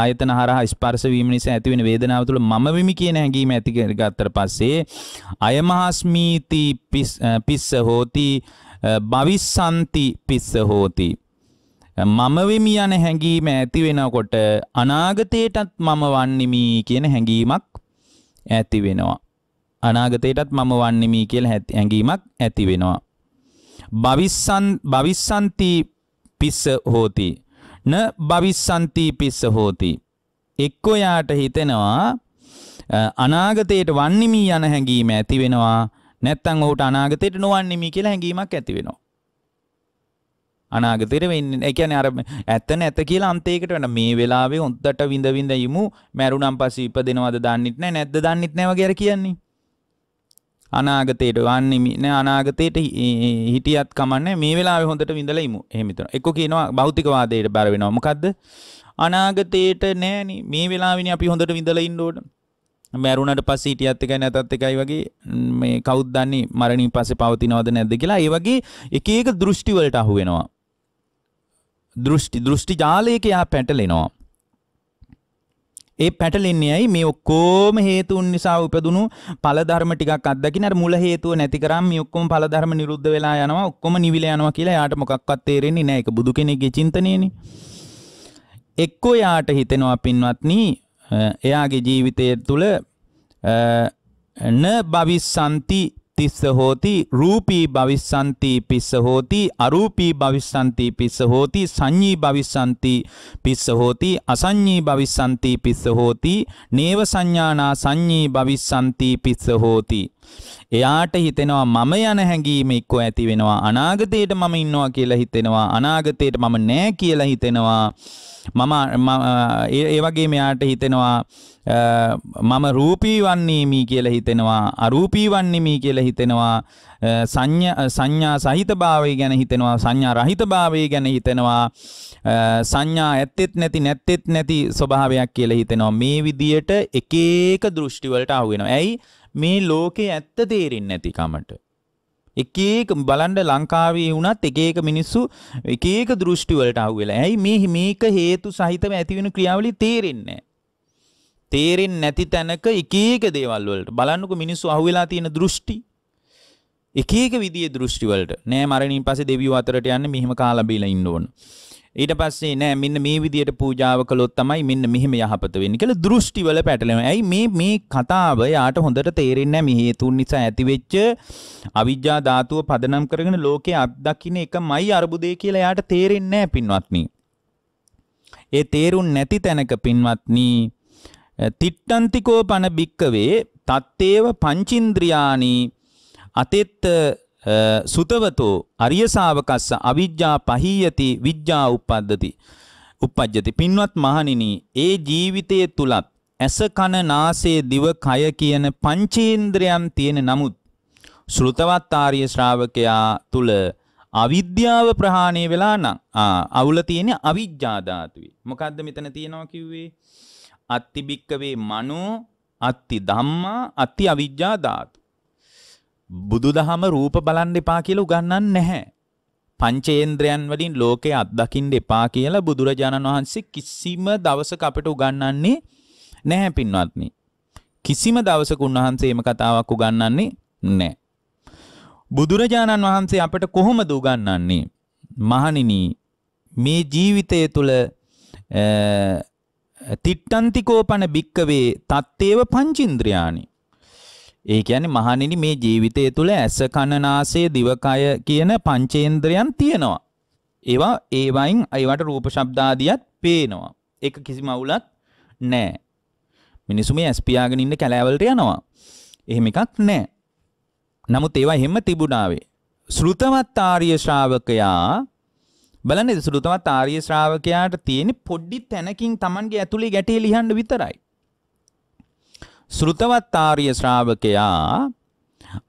ආයතන හරහා ස්පර්ශ වීම නිසා ඇතිවෙන වේදනාව තුළ මම වෙමි කියන හැඟීම ඇති කරගත්තට පස්සේ අයමහස්මීති පිස්ස හෝති භවිස්සන්ති පිස්ස හෝති මම වෙමි යන හැඟීම ඇති වෙනකොට අනාගතයටත් මම වන්නෙමි කියන හැඟීමක් ඇති වෙනවා අනාගතයටත් මම වන්නෙමි කියලා හැඟීමක් ඇති වෙනවා. භවිස්සන් භවිස්සන්ති පිස්ස හෝති න භවිස්සන්ති පිස්ස හෝති එක්කෝ යාට හිතෙනවා අනාගතයට වන්නෙමි යන හැඟීම ඇති වෙනවා නැත්නම් ඔහුට අනාගතයට නොවන්නෙමි කියලා හැඟීමක් ඇති වෙනවා අනාගතයට වෙන්නේ ඒ කියන්නේ අර ඇත්ත නැත කියලා අන්තයකට වෙන මේ වෙලාවේ හොද්දට විඳ විඳ යමු මැරුණන් පස්සේ ඉපදෙනවද දන්නෙත් නැහැ නැද්ද දන්නෙත් නැහැ වගේ අර කියන්නේ අනාගතයට වන්නේ අනාගතයට හිටියත් කමන්නේ මේ වෙලාවේ හොඳට විඳලා ඉමු. එහෙම හිතනවා. එක්ක කියනවා භෞතිකවාදයට බර වෙනවා. මොකද්ද? අනාගතයට නෑනේ මේ වෙලාවේනේ අපි හොඳට විඳලා ඉන්න ඕන. මැරුණට පස්සේ හිටියත් එකයි නැතත් එකයි වගේ මේ කවුද දන්නේ මරණින් පස්සේ පවතිනවද නැද්ද කියලා. ඒ වගේ එක එක දෘෂ්ටි වලට අහු වෙනවා. දෘෂ්ටි දෘෂ්ටි ජාලයක යා පැටලෙනවා. ඒ පැටලෙන්නේ ඇයි මේ ඔක්කොම හේතුන් නිසා උපදුණු ඵලධර්ම ටිකක් අත්දකින්න අර මුල හේතුව නැති කරාම මේ ඔක්කොම ඵලධර්ම නිරුද්ධ වෙලා යනවා ඔක්කොම නිවිල යනවා කියලා යාට මොකක්වත් තේරෙන්නේ නැහැ ඒක බුදු කෙනෙක්ගේ චින්තනයනේ එක්කෝ යාට හිතෙනවා පින්වත්නි එයාගේ ජීවිතය තුළ න භවිස්සන්ති තිස්ස හෝති රූපී භවිස්සන්ති පිස්ස හෝති අරූපී භවිස්සන්ති පිස්ස හෝති සංඤී භවිස්සන්ති පිස්ස හෝති අසංඤී භවිස්සන්ති පිස්ස හෝති නේව සංඥානා සංඤී භවිස්සන්ති පිස්ස හෝති එයාට හිතෙනවා මම යන හැඟීම එක්ක ඇති වෙනවා අනාගතයට මම ඉන්නවා කියලා හිතෙනවා අනාගතයට මම නෑ කියලා හිතෙනවා මම ඒ වගේ මෙයාට හිතෙනවා මම රූපී වන්නේමි කියලා හිතෙනවා අරූපී වන්නේමි කියලා හිතෙනවා සංඥා සහිත භාවය ගැන හිතෙනවා සංඥා රහිත භාවය ගැන හිතෙනවා සංඥා ඇත්තෙත් නැති නැත්තෙත් නැති ස්වභාවයක් කියලා හිතෙනවා මේ විදියට එක එක දෘෂ්ටි වලට අහු වෙනවා. ඇයි? මේ ලෝකේ ඇත්ත තේරෙන්නේ නැතිකමට. එක එක බලන්න ලංකාවේ වුණත් එක එක මිනිස්සු එක එක දෘෂ්ටි වලට අහු වෙලා. ඇයි මේ මේක හේතු සහිතව ඇති වෙන ක්‍රියාවලිය තේරෙන්නේ නැහැ. තේරෙන්නේ නැති තැනක එක එක දේවල් වලට බලන්නකො මිනිස්සු අහු වෙලා තියෙන දෘෂ්ටි. එක එක විදියේ දෘෂ්ටි වලට. නෑ මරණින් පස්සේ දෙවියෝ අතරට යන්න මෙහෙම කාලා බීලා ඉන්න ඕන. ඊට පස්සේ නෑ මෙන්න මේ විදියට පූජාව කළොත් තමයි මෙන්න මෙහෙම යහපත වෙන්නේ කියලා දෘෂ්ටිවල පැටලෙනවා. ඇයි මේ මේ කතාව යාට හොඳට තේරෙන්නේ නැහැ මේ හේතුන් නිසා ඇතිවෙච්ච අවිජ්ජා ධාතුව පදනම් කරගෙන ලෝකේ අත්දකින්න එකමයි අරුබුදේ කියලා යාට තේරෙන්නේ නැහැ පින්වත්නි. ඒ තේරුන් නැති තැනක පින්වත්නි තිට්ටන්තිකෝ පන භික්කවේ තත්තේව පංචින්ද්‍රියානි අතෙත් සුතවතෝ අරිය ශාවකස්ස අවිජ්ජා පහීයති විජ්ජා උප්පද්දති උප්පජ්ජති පින්වත් මහණෙනි ඒ ජීවිතයේ තුලත් ඇස කන නාසය දිව කය කියන පංචේන්ද්‍රයන් තියෙන නමුත් ශ්‍රුතවත් ආර්ය ශ්‍රාවකයා තුල අවිද්‍යාව ප්‍රහාණය වෙලා නම් අවුල තියෙන අවිජ්ජා ධාතුවේ මොකද්ද මෙතන තියනවා කිව්වේ අත්ති බික්කවේ මනෝ අත්ති ධම්මා අත්ති අවිජ්ජා ධාතු බුදුදහම රූප බලන්න එපා කියලා උගන්වන්නේ නැහැ. පංචේන්ද්‍රයන් වලින් ලෝකේ අත්දකින්න එපා කියලා බුදුරජාණන් වහන්සේ කිසිම දවසක අපිට උගන්වන්නේ නැහැ පින්වත්නි. කිසිම දවසක උන්වහන්සේ මේ කතාවක් උගන්වන්නේ නැහැ. බුදුරජාණන් වහන්සේ අපට කොහොමද උගන්වන්නේ? මහණෙනි මේ ජීවිතය තුළ තිට්ටන්තිකෝපන භික්කවේ තත්තේව පංචින්ද්‍රයානි ඒ කියන්නේ මහණෙනි මේ ජීවිතය තුළ ඇස කන නාසය දිවකය කියන පංචේන්ද්‍රයන් තියෙනවා. ඒවා ඒවයින් ඒවට රූප ශබ්ද ආදියත් පේනවා. ඒක කිසිම අවුලක් නැහැ. මිනිසු මේ ඇස් පියාගෙන ඉන්න කැලෑවලට යනවා. එහෙම එකක් නැහැ. නමුත් ඒවා හැම තිබුණාවේ. ශ්‍රුතවත් ආර්ය ශ්‍රාවකයා බලන්න ශ්‍රුතවත් ආර්ය ශ්‍රාවකයාට තියෙන පොඩි තැනකින් Tamanගේ ඇතුලේ ගැටේ ලියන්න විතරයි. ශ්‍රුතවත් ආර්ය ශ්‍රාවකයා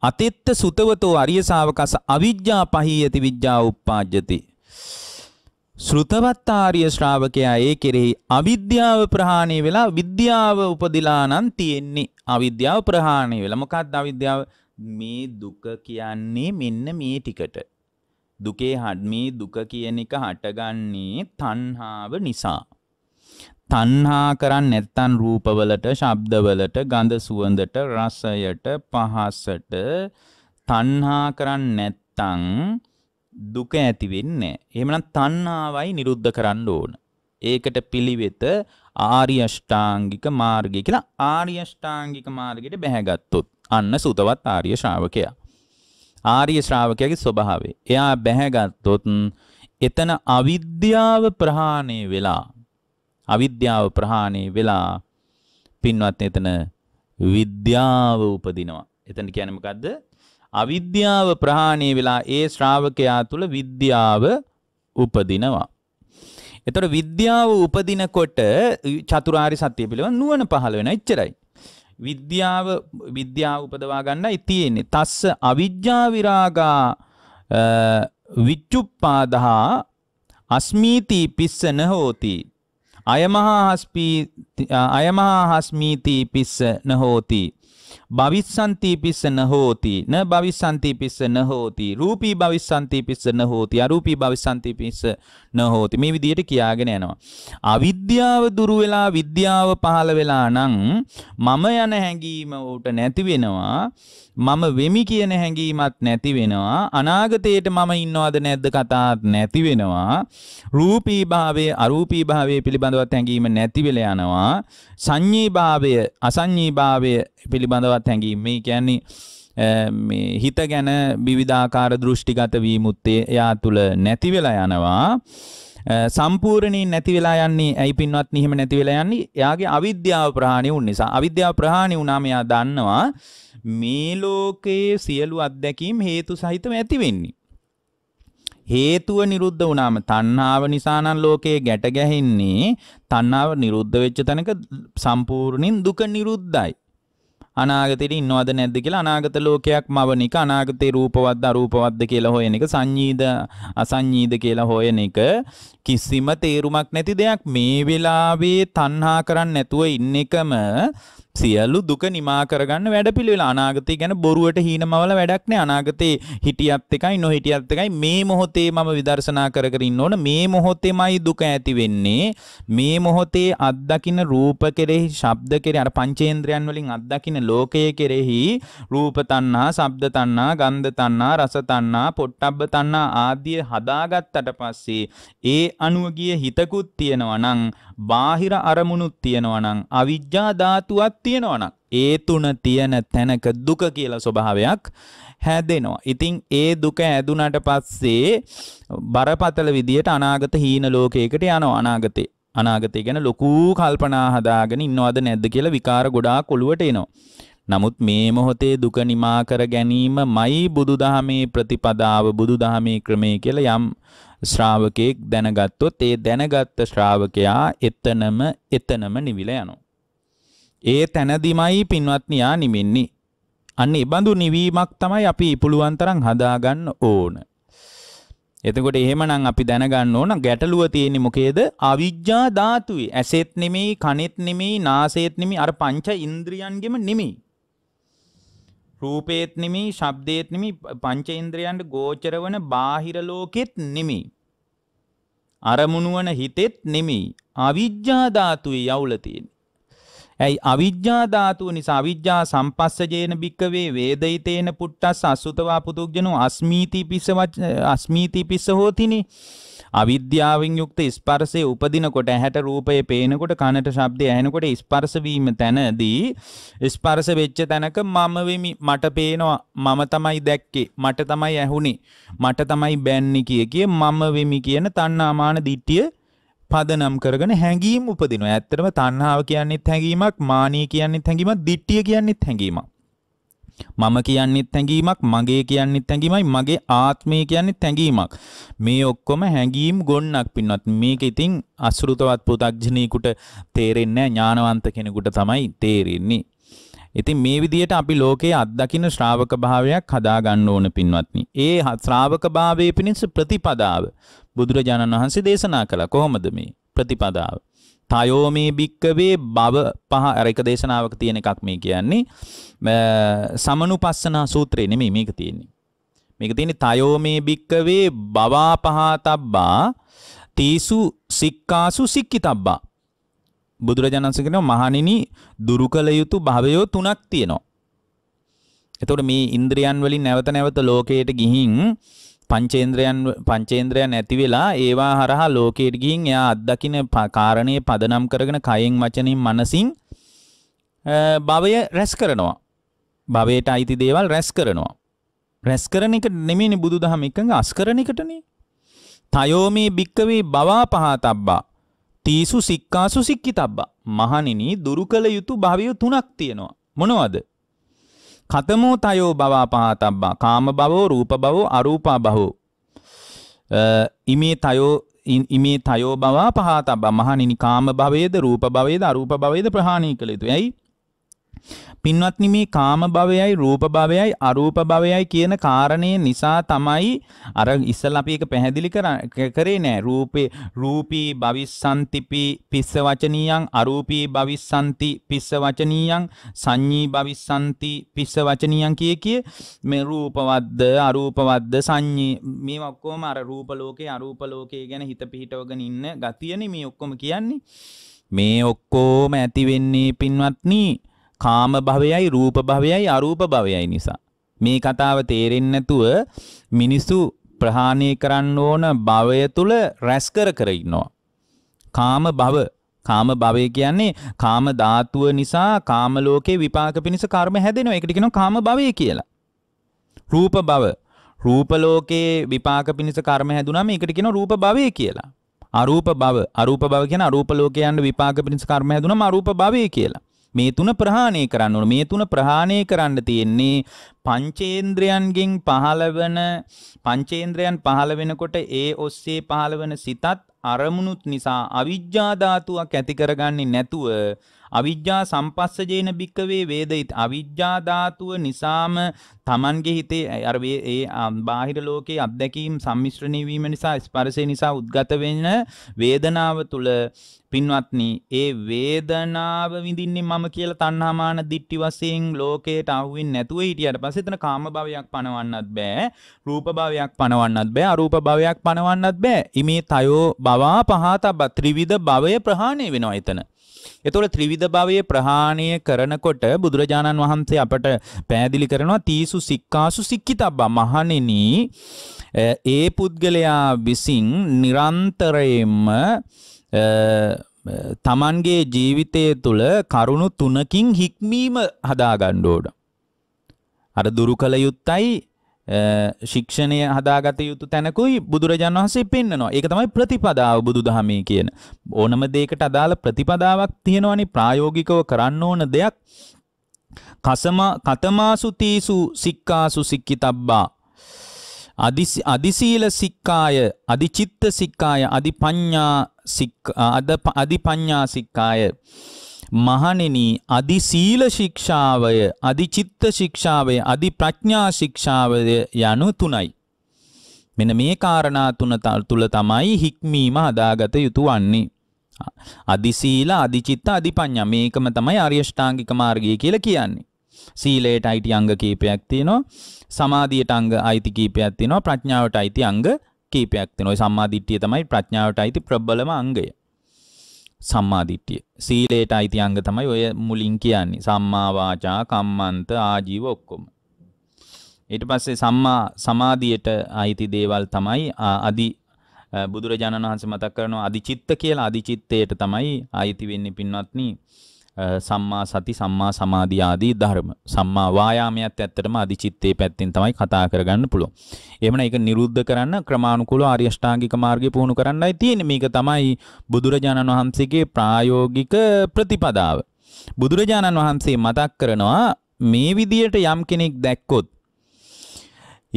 අතිත්ත සුතවතෝ අරිය ශාවකස අවිජ්ජා පහීයති විජ්ජා උප්පාජ්ජති ශ්‍රුතවත් ආර්ය ශ්‍රාවකයා ඒ කෙරෙහි අවිද්‍යාව ප්‍රහාණය වෙලා විද්‍යාව උපදිලා නම් තියෙන්නේ අවිද්‍යාව ප්‍රහාණය වෙලා මොකක්ද අවිද්‍යාව මේ දුක කියන්නේ මෙන්න මේ ටිකට දුකේ මේ දුක කියන එක හටගන්නේ තණ්හාව නිසා තණ්හා කරන්නේ නැත්නම් රූපවලට, ශබ්දවලට, ගඳ සුවඳට, රසයට, පහසට තණ්හා කරන්නේ නැත්නම් දුක ඇති වෙන්නේ නැහැ. එහෙමනම් තණ්හාවයි නිරුද්ධ කරන්න ඕන. ඒකට පිළිවෙත ආර්ය අෂ්ටාංගික මාර්ගය කියලා ආර්ය අෂ්ටාංගික මාර්ගයට බැහැගත්තොත් අන්න සුතවත් ආර්ය ශ්‍රාවකයා. ආර්ය ශ්‍රාවකයාගේ ස්වභාවය. එයා බැහැගත්තොත් එතන අවිද්‍යාව ප්‍රහාණය වෙලා අවිද්‍යාව ප්‍රහාණය වෙලා පින්වත් එතන විද්‍යාව උපදිනවා. එතන කියන්නේ මොකද්ද? අවිද්‍යාව ප්‍රහාණය වෙලා ඒ ශ්‍රාවකයා තුල විද්‍යාව උපදිනවා. එතකොට විද්‍යාව උපදිනකොට චතුරාර්ය සත්‍ය පිළිබඳ නුවණ පහළ වෙන එච්චරයි. විද්‍යාව විද්‍යාව උපදවා ගන්නයි තියෙන්නේ. තස්ස අවිජ්ජා විරාගා විච්චුප්පාදහා අස්මීති පිස්සන හෝති. අයමහා හස්මීති පිස්ස නහෝති. භවිස්සන්ති පිස්ස නහෝති. න භවිස්සන්ති පිස්ස නහෝති. රූපී භවිස්සන්ති පිස්ස නහෝති. අරූපී භවිස්සන්ති පිස්ස නහෝති. මේ විදිහට කියාගෙන යනවා. අවිද්‍යාව දුරු වෙලා විද්‍යාව පහළ වෙලා නම් මම යන හැඟීම උට නැති වෙනවා. මම වෙමි කියන හැඟීමත් නැති වෙනවා අනාගතයට මම ඉන්නවද නැද්ද කතාත් නැති වෙනවා රූපී භාවය අරූපී භාවය පිළිබඳවත් හැඟීම නැති වෙලා යනවා සංඤී භාවය අසංඤී භාවය පිළිබඳවත් හැඟීම මේ කියන්නේ මේ හිත ගැන විවිධාකාර දෘෂ්ටිගත වීමුත් එයා තුල නැති වෙලා යනවා සම්පූර්ණයෙන් නැති වෙලා යන්නේ ඇයි පින්වත් නිහිම නැති වෙලා යන්නේ? එයාගේ අවිද්‍යාව ප්‍රහාණය වුන නිසා. අවිද්‍යාව ප්‍රහාණය වුණාම එයා දන්නවා මේ ලෝකයේ සියලු අත්දැකීම් හේතු සහිතව ඇති වෙන්නේ. හේතුව නිරුද්ධ වුණාම තණ්හාව නිසා නම් ලෝකේ ගැට ගැහෙන්නේ. තණ්හාව නිරුද්ධ වෙච්ච තැනක සම්පූර්ණයෙන් දුක නිරුද්ධයි. අනාගතයට ඉන්නවද නැද්ද කියලා අනාගත ලෝකයක් මවන එක අනාගතේ රූපවත්ද අරූපවත්ද කියලා හොයන එක සංඤීද අසංඤීද කියලා හොයන එක කිසිම තේරුමක් නැති දෙයක් මේ වෙලාවේ තණ්හා කරන්නේ නැතුව ඉන්න එකම සියල්ලු දුක නිමා කරගන්න වැඩපිළිවෙල අනාගතය ගැන බොරුවට හීනමවල වැඩක් නෑ අනාගතේ හිටියත් එකයි නොහිටියත් එකයි මේ මොහොතේ මම විදර්ශනා කර කර ඉන්න ඕන මේ මොහොතේමයි දුක ඇති වෙන්නේ මේ මොහොතේ අත්දකින්න රූප කෙරෙහි ශබ්ද කෙරෙහි අර පංචේන්ද්‍රයන් වලින් අත්දකින්න ලෝකය කෙරෙහි රූප තණ්හා ශබ්ද තණ්හා ගන්ධ තණ්හා රස තණ්හා පොට්ටබ්බ තණ්හා ආදී හදාගත්තට පස්සේ ඒ අනුව ගිය හිතකුත් තියෙනවා නම් බාහිර අරමුණුත් තියෙනවනම් අවිජ්ජා ධාතුවක් තියෙනවනම් ඒ තුන තියෙන තැනක දුක කියලා ස්වභාවයක් හැදෙනවා. ඉතින් ඒ දුක ඇදුනට පස්සේ බරපතල විදියට අනාගත හීන ලෝකයකට යනවා අනාගතේ. අනාගතය ගැන ලොකු කල්පනා හදාගෙන ඉන්නවද නැද්ද කියලා විකාර ගොඩාක් ඔළුවට එනවා. නමුත් මේ මොහොතේ දුක නිමා කර ගැනීමමයි බුදුදහමේ ප්‍රතිපදාව බුදුදහමේ ක්‍රමය කියලා යම් ශ්‍රාවකයෙක් දැනගත්තොත් ඒ දැනගත්ත ශ්‍රාවකයා එතනම එතනම නිවිලා යනවා. ඒ තැනදිමයි පින්වත්නි යා නිවෙන්නේ. අන්න ඒ බඳු නිවීමක් තමයි අපි පුළුවන් තරම් හදාගන්න ඕන. එතකොට එහෙමනම් අපි දැනගන්න ඕන ගැටලුව තියෙන්නේ මොකේද? අවිජ්ජා ධාතුවේ ඇසෙත් නෙමෙයි, කනෙත් නෙමෙයි, නාසෙත් නෙමෙයි, අර පංච ඉන්ද්‍රියන්ගෙම නෙමෙයි. රූපේත් නෙමෙයි ශබ්දේත් නෙමෙයි පංචේන්ද්‍රයන්ට ගෝචර වන බාහිර ලෝකෙත් නෙමෙයි අරමුණු වන හිතෙත් නෙමෙයි අවිජ්ජා ධාතුයි යවුල තියෙන්නේ ඇයි අවිජ්ජා ධාතුව නිසා අවිජ්ජා සම්පස්සජේන බික්කවේ වේදිතේන පුට්ටස් අසුතවා පුදුග්ජනෝ අස්මීති පිස්ස අස්මීති පිස්ස හෝතිනේ අවිද්‍යාවෙන් යුක්ත ස්පර්ශයේ උපදිනකොට ඇහැට රූපය පේනකොට කනට ශබ්දය ඇහෙනකොට ස්පර්ශ වීම තැනදී ස්පර්ශ වෙච්ච තැනක මම වෙමි මට පේනවා මම තමයි දැක්කේ මට තමයි ඇහුනේ මට තමයි බැන්නේ කිය කිය මම වෙමි කියන තණ්හාමාන දිට්ඨිය පදනම් කරගෙන හැඟීම් උපදිනවා. ඇත්තටම තණ්හාව කියන්නේත් හැඟීමක්, මානිය කියන්නේත් හැඟීමක්, දිට්ඨිය කියන්නේත් හැඟීමක්. මම කියන්නෙත් හැඟීමක් මගේ කියන්නෙත් හැඟීමයි මගේ ආත්මය කියන්නෙත් හැඟීමක් මේ ඔක්කොම හැඟීම් ගොන්නක් පින්වත් මේක ඉතින් අසෘතවත් පුතග්ජනීකුට තේරෙන්නේ ඥානවන්ත කෙනෙකුට තමයි තේරෙන්නේ ඉතින් මේ විදිහට අපි ලෝකයේ අත්දකින්න ශ්‍රාවක භාවයක් හදා ගන්න ඕන පින්වත්නි. ඒ ශ්‍රාවක භාවයේ පිණිස ප්‍රතිපදාව බුදුරජාණන් වහන්සේ දේශනා කළා. කොහොමද මේ ප්‍රතිපදාව? තයෝ මේ භික්කවේ බව පහ අර එක දේශනාවක තියෙන එකක් මේ කියන්නේ සමනුපස්සනා සූත්‍රය නෙමෙයි මේක තියෙන්නේ. මේක තියෙන්නේ තයෝ මේ භික්කවේ බවා පහතබ්බා තීසු සික්කාසු සික්කිතබ්බා. බුදුරජාණන් වහන්සේ කියනවා මහණෙනි දුරු කළ යුතු භවයෝ තුනක් තියෙනවා. එතකොට මේ ඉන්ද්‍රියන් වලින් නැවත නැවත ලෝකයට ගිහින් පංචේන්ද්‍රයන් පංචේන්ද්‍රයන් ඇති වෙලා ඒවා හරහා ලෝකයට ගිහින් එයා අත්දකින කාරණේ පදනම් කරගෙන කයෙන් වචනින් මනසින් භවය රැස් කරනවා. භවයට අයිති දේවල් රැස් කරනවා. රැස් කරන එක නෙමෙයිනේ බුදුදහම එකඟ අස්කරන එකටනේ. තයෝමේ භික්කවේ බවා පහතබ්බා. තීසු සික්කාසු සික්කිතබ්බා. මහණෙනි දුරු කළ යුතු භවය තුනක් තියෙනවා. මොනවද? කතමෝ තයෝ බවාපාතබ්බා කාම බවෝ රූප බවෝ අරූපා බවෝ ඉමේ තයෝ ඉමේ තයෝ බවා පහතබ්බා මහණෙනි කාම භවයේද රූප භවයේද අරූප භවයේද ප්‍රහාණය කළ යුතුයි. ඇයි? පින්වත්නි මේ කාම භවයයි රූප භවයයි අරූප භවයයි කියන කාරණේ නිසා තමයි අර ඉස්සලා අපි ඒක පැහැදිලි කරේ නෑ රූපේ රූපී භවිස්සන්තිපි පිස්ස වචනියං අරූපී භවිස්සන්ති පිස්ස වචනියං සංඤී භවිස්සන්ති පිස්ස වචනියං කිය කිය මේ රූපවද්ද අරූපවද්ද සංඤී මේ ඔක්කොම අර රූප ලෝකේ අරූප ලෝකේ ගැන හිත පිහිටවගෙන ඉන්න ගතියනේ මේ ඔක්කොම කියන්නේ මේ ඔක්කොම ඇති වෙන්නේ පින්වත්නි කාම භවයයි රූප භවයයි අරූප භවයයි නිසා. මේ කතාව තේරෙන්නේ නැතුව මිනිසු ප්‍රහාණය කරන්න ඕන භවය තුල රැස් කර කර ඉන්නවා. කාම භව කාම භවය කියන්නේ කාම ධාතුව නිසා කාම ලෝකේ විපාක පිණිස කර්ම හැදෙනවා. ඒකට කියනවා කාම භවය කියලා. රූප භව රූප ලෝකේ විපාක පිණිස කර්ම හැදුනම ඒකට කියනවා රූප භවය කියලා. අරූප භව අරූප භව කියන අරූප ලෝකයන් විපාක පිණිස කර්ම හැදුනම අරූප භවය කියලා. මේ තුන ප්‍රහාණය කරන්න ඕන. මේ තුන ප්‍රහාණය කරන්න තියෙන්නේ පංචේන්ද්‍රයන්ගෙන් පහළ වෙන පංචේන්ද්‍රයන් පහළ වෙනකොට ඒ ඔස්සේ පහළ වෙන සිතත් අරමුණුත් නිසා අවිජ්ජා ධාතුවක් ඇති කරගන්නේ නැතුව අවිජ්ජා සම්පස්සජේන භික්කවේ වේදිත අවිජ්ජා ධාතුව නිසාම Tamanගේ හිතේ අර ඒ බාහිර ලෝකයේ අත්දැකීම් සම්මිශ්‍රණී වීම නිසා ස්පර්ශය නිසා උද්ගත වෙන වේදනාව තුළ පින්වත්නි ඒ වේදනාව විඳින්නේ මම කියලා තණ්හාමාන දිට්ටි වශයෙන් ලෝකයට අහුවෙන්නේ නැතුව හිටියට පස්සේ එතන කාම භවයක් පණවන්නත් බෑ රූප භවයක් පණවන්නත් බෑ අරූප භවයක් පණවන්නත් බෑ ඉමේ තයෝ භවා පහතබ ත්‍රිවිධ භවය ප්‍රහාණය වෙනවා එතන එතකොට ත්‍රිවිධ භවයේ ප්‍රහාණය කරනකොට බුදුරජාණන් වහන්සේ අපට පෑදිලි කරනවා තීසු සික්කාසු සික්කිතබ්බා මහණෙනි ඒ පුද්ගලයා විසින් නිරන්තරයෙන්ම තමන්ගේ ජීවිතය තුළ කරුණු තුනකින් හික්මීම හදාගන්න ඕන. අර දුරු කළ යුත්තයි ශික්ෂණය හදාගත යුතු තැනකුයි බුදුරජාන් වහන්සේ පෙන්න්නනවා ඒක තමයි ප්‍රතිපදාව බුදු දහමේ කියන. ඕනම දේකට අදාළ ප්‍රතිපදාවක් තියෙනවනි ප්‍රායෝගිකව කරන්න ඕන දෙයක් කසම කතමාසුතීසු සික්කාසු සික්කි තබ්බා. අධිසීල සික්කාය අධිචිත්ත සික්කාය අධිපඥා අධිපඥා සික්කාය. මහණෙනි අදි සීල ශික්ෂාවය අදි චිත්ත ශික්ෂාවය අදි ප්‍රඥා ශික්ෂාවය යනු තුනයි මෙන්න මේ කාරණා තුන තුල තමයි හික්මීම හදාගත යුතු වන්නේ අදි සීල අදි චිත්ත අදි පඤ්ඤා මේකම තමයි ආර්ය ශ්‍රාංගික මාර්ගය කියලා කියන්නේ සීලයට අයිති අංග කීපයක් තියෙනවා සමාධියට අංග අයිති කීපයක් තියෙනවා ප්‍රඥාවට අයිති අංග කීපයක් තියෙනවා. ওই සම්මාදිට්ඨිය තමයි ප්‍රඥාවට අයිති ප්‍රබලම අංගය. සම්මාදිට්ඨිය. සීලයට අයිති අංග තමයි ඔය මුලින් කියන්නේ. සම්මා වාචා, කම්මන්ත, ආජීව ඔක්කොම. ඊට පස්සේ සම්මා සමාධියට අයිති දේවල් තමයි අදි බුදුරජාණන් වහන්සේ මතක් කරනවා අදිචිත්ත කියලා අදිචිත්තයට තමයි අයිති වෙන්නේ පින්වත්නි සම්මා සති සම්මා සමාධි ආදී ධර්ම සම්මා වායාමයේත් ඇත්තටම අදිචිත්තේ පැත්තෙන් තමයි කතා කරගන්න පුළුවන්. එහෙමනම් ඒක නිරුද්ධ කරන්න ක්‍රමානුකූලව ආර්ය අෂ්ටාංගික මාර්ගය පුහුණු කරන්නයි තියෙන්නේ. මේක තමයි බුදුරජාණන් වහන්සේගේ ප්‍රායෝගික ප්‍රතිපදාව. බුදුරජාණන් වහන්සේ මතක් කරනවා මේ විදියට යම් කෙනෙක් දැක්කොත්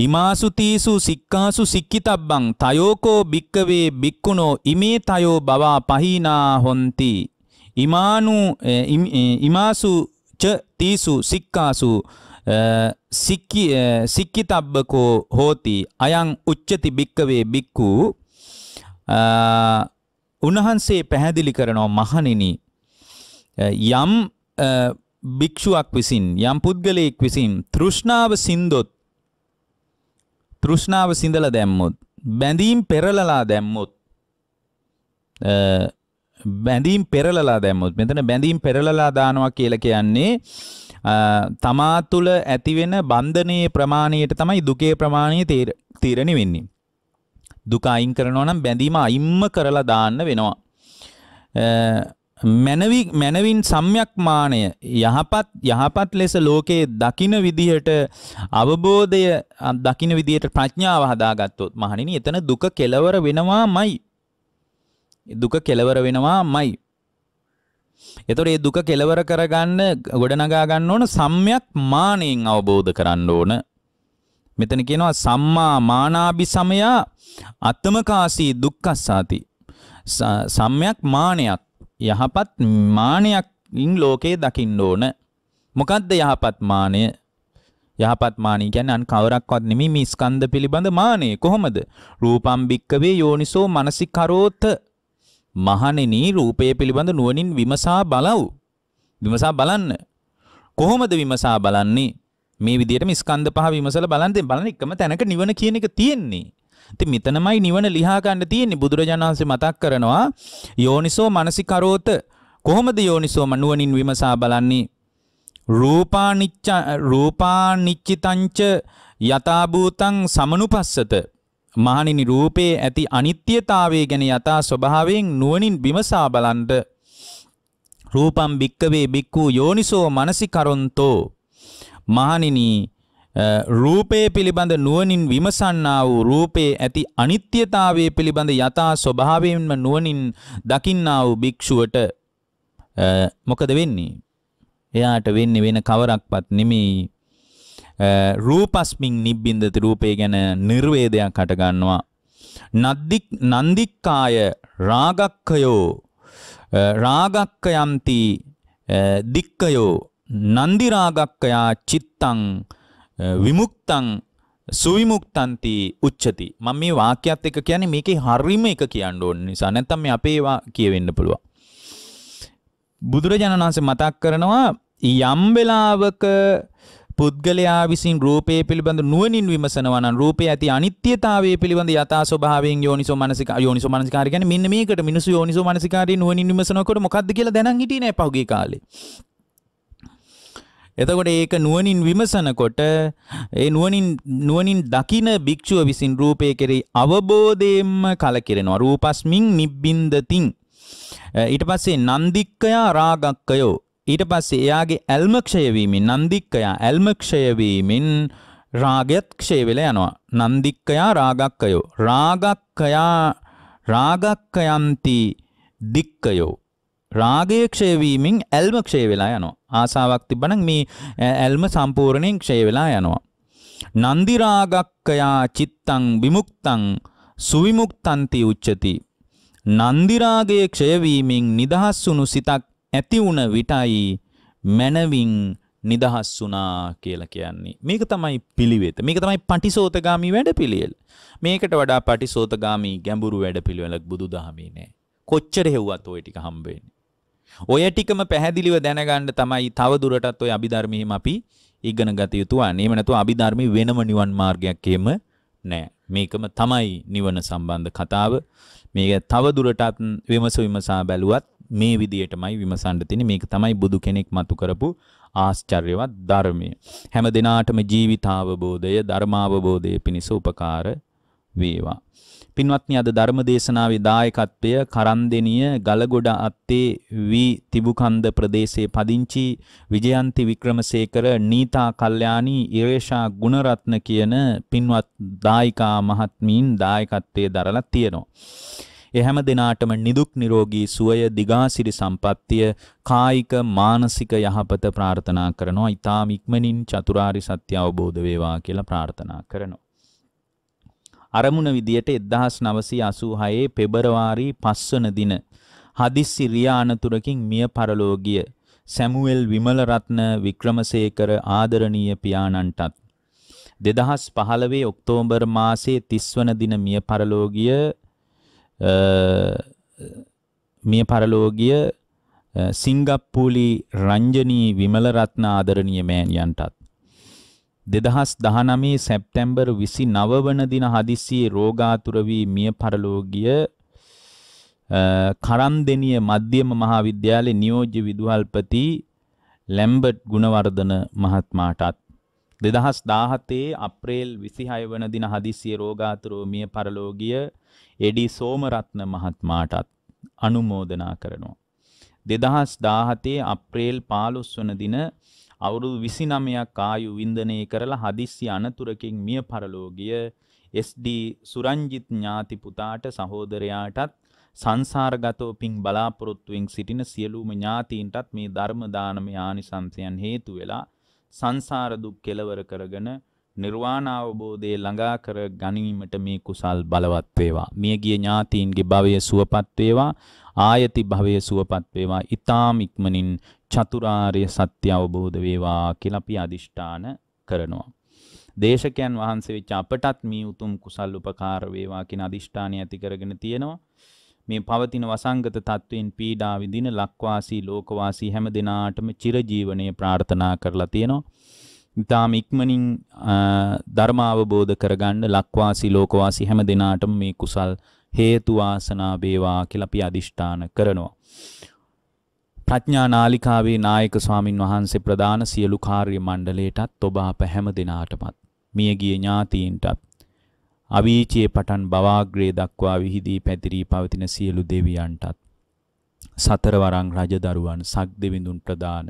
ඉමාසු තීසු සික්කාසු සික්කිතබ්බං තයෝකෝ භික්කවේ භික්කුණෝ ඉමේ තයෝ බවා පහිනා හොන්ති ඉමානු ඉමාසු ච තීසු සික්කාසු සික්කි තබ්බකෝ හෝති අයං උච්චති භික්කවේ බික්කු උන්වහන්සේ පැහැදිලි කරනවා මහණෙනි යම් භික්ෂුවක් විසින් යම් පුද්ගලයෙක් විසින් තෘෂ්ණාව සින්දොත් තෘෂ්ණාව සිඳලා දැම්මොත් බැඳීම් පෙරලලා දැම්මොත් බැඳීම් පෙරලලා දැම්මුත් මෙතන බැඳීම් පෙරලලා දානවා කියලා කියන්නේ තමා තුළ ඇතිවෙන බන්ධනයේ ප්‍රමාණයට තමයි දුකේ ප්‍රමාණය තීරණි වෙන්නේ. දුක අයින් කරනවා නම් බැඳීම අයිම්ම කරලා දාන්න වෙනවා. මැනවි මැනවින් සම්යක්මානය යහපත් යහපත් ලෙස ලෝකයේ දකින විදිහට අවබෝධය දකින විදිහට ප්‍රඥාව හදාගත්තොත් මහණෙනි එතන දුක කෙලවර වෙනවාමයි දුක කෙලවර වෙනවා මයි. එතොට ඒ දුක කෙලවර කරගන්න ගොඩනගා ගන්න ඕන සම්යක් මානයෙන් අවබෝධ කරන්න ඕන. මෙතන කියනවා සම්මා මානාභි සමයා අත්තමකාසී දුක්කස්සාති. සම්යක් මානයක් යහපත් මානයක් ඉන් ලෝකයේ දකින්න ඕන. මොකක්ද යහපත් මානය යහපත් මානී කියන්නේ අන් කවරක්වත් නෙමෙයි මේ ස්කන්ධ පිළිබඳ මානෙ කොහොමද රූපම් භික්කවේ යෝනිසෝ මනසිකරෝත මහණෙනි රූපය පිළිබඳ නුවණින් විමසා බලව්. විමසා බලන්න. කොහොමද විමසා බලන්නේ? මේ විදිහටම ස්කන්ධ පහ විමසලා බලන් දැන් බලන එකම තැනක නිවන කියන එක තියෙන්නේ. ඉතින් මෙතනමයි නිවන ලියා ගන්න තියෙන්නේ බුදුරජාණන් වහන්සේ මතක් කරනවා යෝනිසෝ මනසිකරෝත කොහොමද යෝනිසෝ මනුවණින් විමසා බලන්නේ? රූපානිච්ච රූපානිච්චිතංච යථා භූතං සමනුපස්සත මහණෙනි රූපේ ඇති අනිත්‍යතාවය ගැන යථා ස්වභාවයෙන් නුවණින් විමසා බලන්ද රූපම් භික්කවේ බික්කූ යෝනිසෝ මනසිකරොන්තෝ මහණෙනි රූපයේ පිළිබඳ නුවණින් විමසන්නා වූ රූපයේ ඇති අනිත්‍යතාවයේ පිළිබඳ යථා ස්වභාවයෙන්ම නුවණින් දකින්නා වූ භික්ෂුවට මොකද වෙන්නේ? එයාට වෙන්නේ වෙන කවරක්වත් නෙමෙයි රූපස්මින් නිබ්බින්දති රූපය ගැන නිර්වේදයක් හටගන්නවා. නද්දික් නන්දික්කාය රාගක්කයෝ රාගක්කයන්ති දික්කයෝ නන්දි රාගක්කයා චිත්තං විමුක්තං සුවිමුක්තන්ති උච්චති මම මේ වාක්‍යයත් එක කියන්නේ මේකේ හරීම එක කියන්න ඕන නිසා නැත්නම් මේ අපේ කියවෙන්න පුළුවන් බුදුරජාණන් වහන්සේ මතක් කරනවා යම් වෙලාවක පුද්ගලයා විසින් රූපය පිළිබඳ නුවණින් විමසනවා නම් රූපය ඇති අනිත්‍යතාවය පිළිබඳ යථා ස්වභාවයෙන් යෝනිසෝ මනසික යෝනිසෝ මනසිකාරය කියන්නේ මෙන්න මේකට මිනිස්සු යෝනිසෝ මනසිකාරය නුවණින් විමසනකොට මොකද්ද කියලා දැනන් හිටියේ නෑ පහුගිය කාලේ. එතකොට ඒක නුවණින් විමසනකොට ඒ නුවණින් නුවණින් දකින භික්ෂුව විසින් රූපය කෙරෙහි අවබෝධයෙන්ම කලකිරෙනවා. රූපස්මින් නිබ්බින්දතින් ඊට පස්සේ නන්දික්කයා රාගක්කයෝ ඊට පස්සේ එයාගේ ඇල්ම ක්ෂයවීමෙන් නන්දික්කයා ඇල්ම ක්ෂයවීමෙන් රාගයත් ක්ෂය වෙලා යනවා නන්දික්කයා රාගක්කයෝ රාගක්කයා රාගක්කයන්ති දික්කයෝ රාගය ක්ෂයවීමෙන් ඇල්ම ක්ෂය වෙලා යනවා ආසාවක් තිබ්බනම් මේ ඇල්ම සම්පූර්ණයෙන් ක්ෂය වෙලා යනවා නන්දි රාගක්කයා චිත්තං විමුක්තං සුවිමුක්තන්ති උච්චති නන්දි රාගයේ ක්ෂය වීමෙන් නිදහස් වුණු සිතක් ඇති වුණ විටයි මනවින් නිදහස් වුණා කියලා කියන්නේ. මේක තමයි පිළිවෙත. මේක තමයි පටිසෝතගාමි වැඩපිළිවෙල. මේකට වඩා පටිසෝතගාමි ගැඹුරු වැඩපිළිවෙලක් බුදුදහමේ නෑ. කොච්චර හෙව්වත් ওই ටික හම්බ වෙන්නේ. ඔය ටිකම පැහැදිලිව දැනගන්න තමයි තව දුරටත් ওই අභිධර්මෙහිම අපි ඉගෙන ගත යුතු වන්නේ. එහෙම නැතුව අභිධර්මෙ වෙනම නිවන් මාර්ගයක් එහෙම නෑ. මේකම තමයි නිවන සම්බන්ධ කතාව. මේක තව දුරටත් විමස විමසා බැලුවත් මේ විදියටමයි විමසන්න තියෙන්නේ. මේක තමයි බුදු කෙනෙක් මතු කරපු ආශ්චර්යවත් ධර්මය. හැම දිනාටම ජීවිතාවබෝධය, ධර්මාවබෝධය පිණිස උපකාර වේවා. පින්වත්නි අද ධර්ම දේශනාවේ දායකත්වය කරන්දෙනිය ගලගොඩ අත්තේ වී තිබුකන්ද ප්‍රදේශයේ පදිංචි විජයන්ති වික්‍රමසේකර නීතා කල්යාණී ඉරේෂා ගුණරත්න කියන පින්වත් දායිකා මහත්මීන් දායකත්වයේ දරලා තියෙනවා. ඒ හැම දිනාටම නිදුක් නිරෝගී සුවය දිගාසිරි සම්පත්තිය කායික මානසික යහපත ප්‍රාර්ථනා කරනවා. ඊ타ම ඉක්මනින් චතුරාරි සත්‍ය අවබෝධ වේවා කියලා ප්‍රාර්ථනා කරනවා. අරමුණ විදියට 1986 පෙබරවාරි 5 වන දින හදිස්සි රියා අනතුරකින් මිය පරලෝගිය සැමුවෙල් විමලරත්න වික්‍රමසේකර ආදරණීය පියාණන්ටත් 2015 ඔක්තෝබර් මාසයේ 30 වන දින මිය පරලෝගිය මිය පරලෝකීය සිංගප්පූලි රංජනී විමලරත්න ආදරණීය මෑණියන්ටත් 2019 සැප්තැම්බර් 29 වන දින හදිස්සියේ රෝගාතුර වී මිය පරලෝකීය කරන්දෙනිය මධ්‍යම මහාවිද්‍යාලයේ නියෝජ්‍ය විදුහල්පති ලැම්බර්ට් ගුණවර්ධන මහත්මාටත් 2017 අප්‍රේල් 26 වන දින හදිස්සියේ රෝගාතුරෝ මිය පරලෝකීය එඩි සෝමරත්න මහත්මාටත් අනුමෝදනා කරනවා. දෙදහස් දාහතේ අප්‍රේල් පාලොස් වන දින අවුරුදු විසිනමයක් ආයු වින්දනය කරලා හදිස්සි අනතුරකින් මිය පරලෝගිය SD සුරංජිත් ඥාති පුතාට සහෝදරයාටත් සංසාරගතව පිං බලාපොරොත්තුවෙන් සිටින සියලුම ඥාතීන්ටත් මේ ධර්ම දානමය ආනිසංසයන් හේතු වෙලා සංසාර දුක් කෙලවර කරගෙන නිර්වාණ අවබෝධයේ ළඟා කර ගැනීමට මේ කුසල් බලවත් වේවා. මියගිය ඥාතීන්ගේ භවය සුවපත් වේවා. ආයති භවය සුවපත් වේවා. ඊ타ම් ඉක්මනින් චතුරාර්ය සත්‍ය අවබෝධ වේවා කියලා අපි අදිෂ්ඨාන කරනවා. දේශකයන් වහන්සේ වෙච්ච අපටත් මේ උතුම් කුසල් උපකාර වේවා කියන අදිෂ්ඨානය ඇති කරගෙන තියෙනවා. මේ පවතින වසංගත තත්වයෙන් පීඩා විඳින ලක්වාසී ලෝකවාසී හැම දිනාටම චිරජීවනයේ ප්‍රාර්ථනා කරලා තියෙනවා. ඉතාම ඉක්මනින් ධර්මාවබෝධ කරගන්න ලක්වාසි ලෝකවාසි හැම දෙනාටම මේ කුසල් හේතු වාසනා වේවා කියලා අපි අදිෂ්ඨාන කරනවා. ප්‍රඥා නාලිකාවේ නායක ස්වාමින් වහන්සේ ප්‍රදාන සියලු කාර්ය මණ්ඩලයටත් ඔබ අප හැම දිනාටමත් මියගිය ඥාතීන්ටත් අවීචයේ පටන් බවාග්‍රේ දක්වා විහිදී පැතිරී පවතින සියලු දෙවියන්ටත් සතරවරන් රජදරුවන් සක් දෙවිඳුන් ප්‍රදාන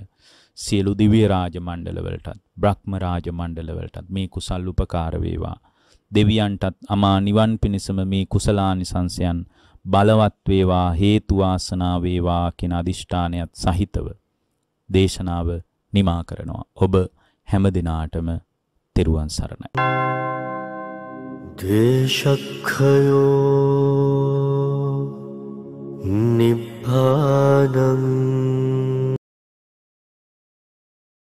සියලු දිව්‍ය රාජ මණ්ඩලවලටත් බ්‍රහ්ම රාජ මණ්ඩලවලටත් මේ කුසල් උපකාර වේවා. දෙවියන්ටත් අමා නිවන් පිණසම මේ කුසලානිසංසයන් බලවත් වේවා හේතු වාසනා වේවා කියන අදිෂ්ඨානයත් සහිතව දේශනාව නිමා කරනවා. ඔබ හැම දිනාටම තෙරුවන් සරණයි. දේශක්ඛයෝ නිබ්බානං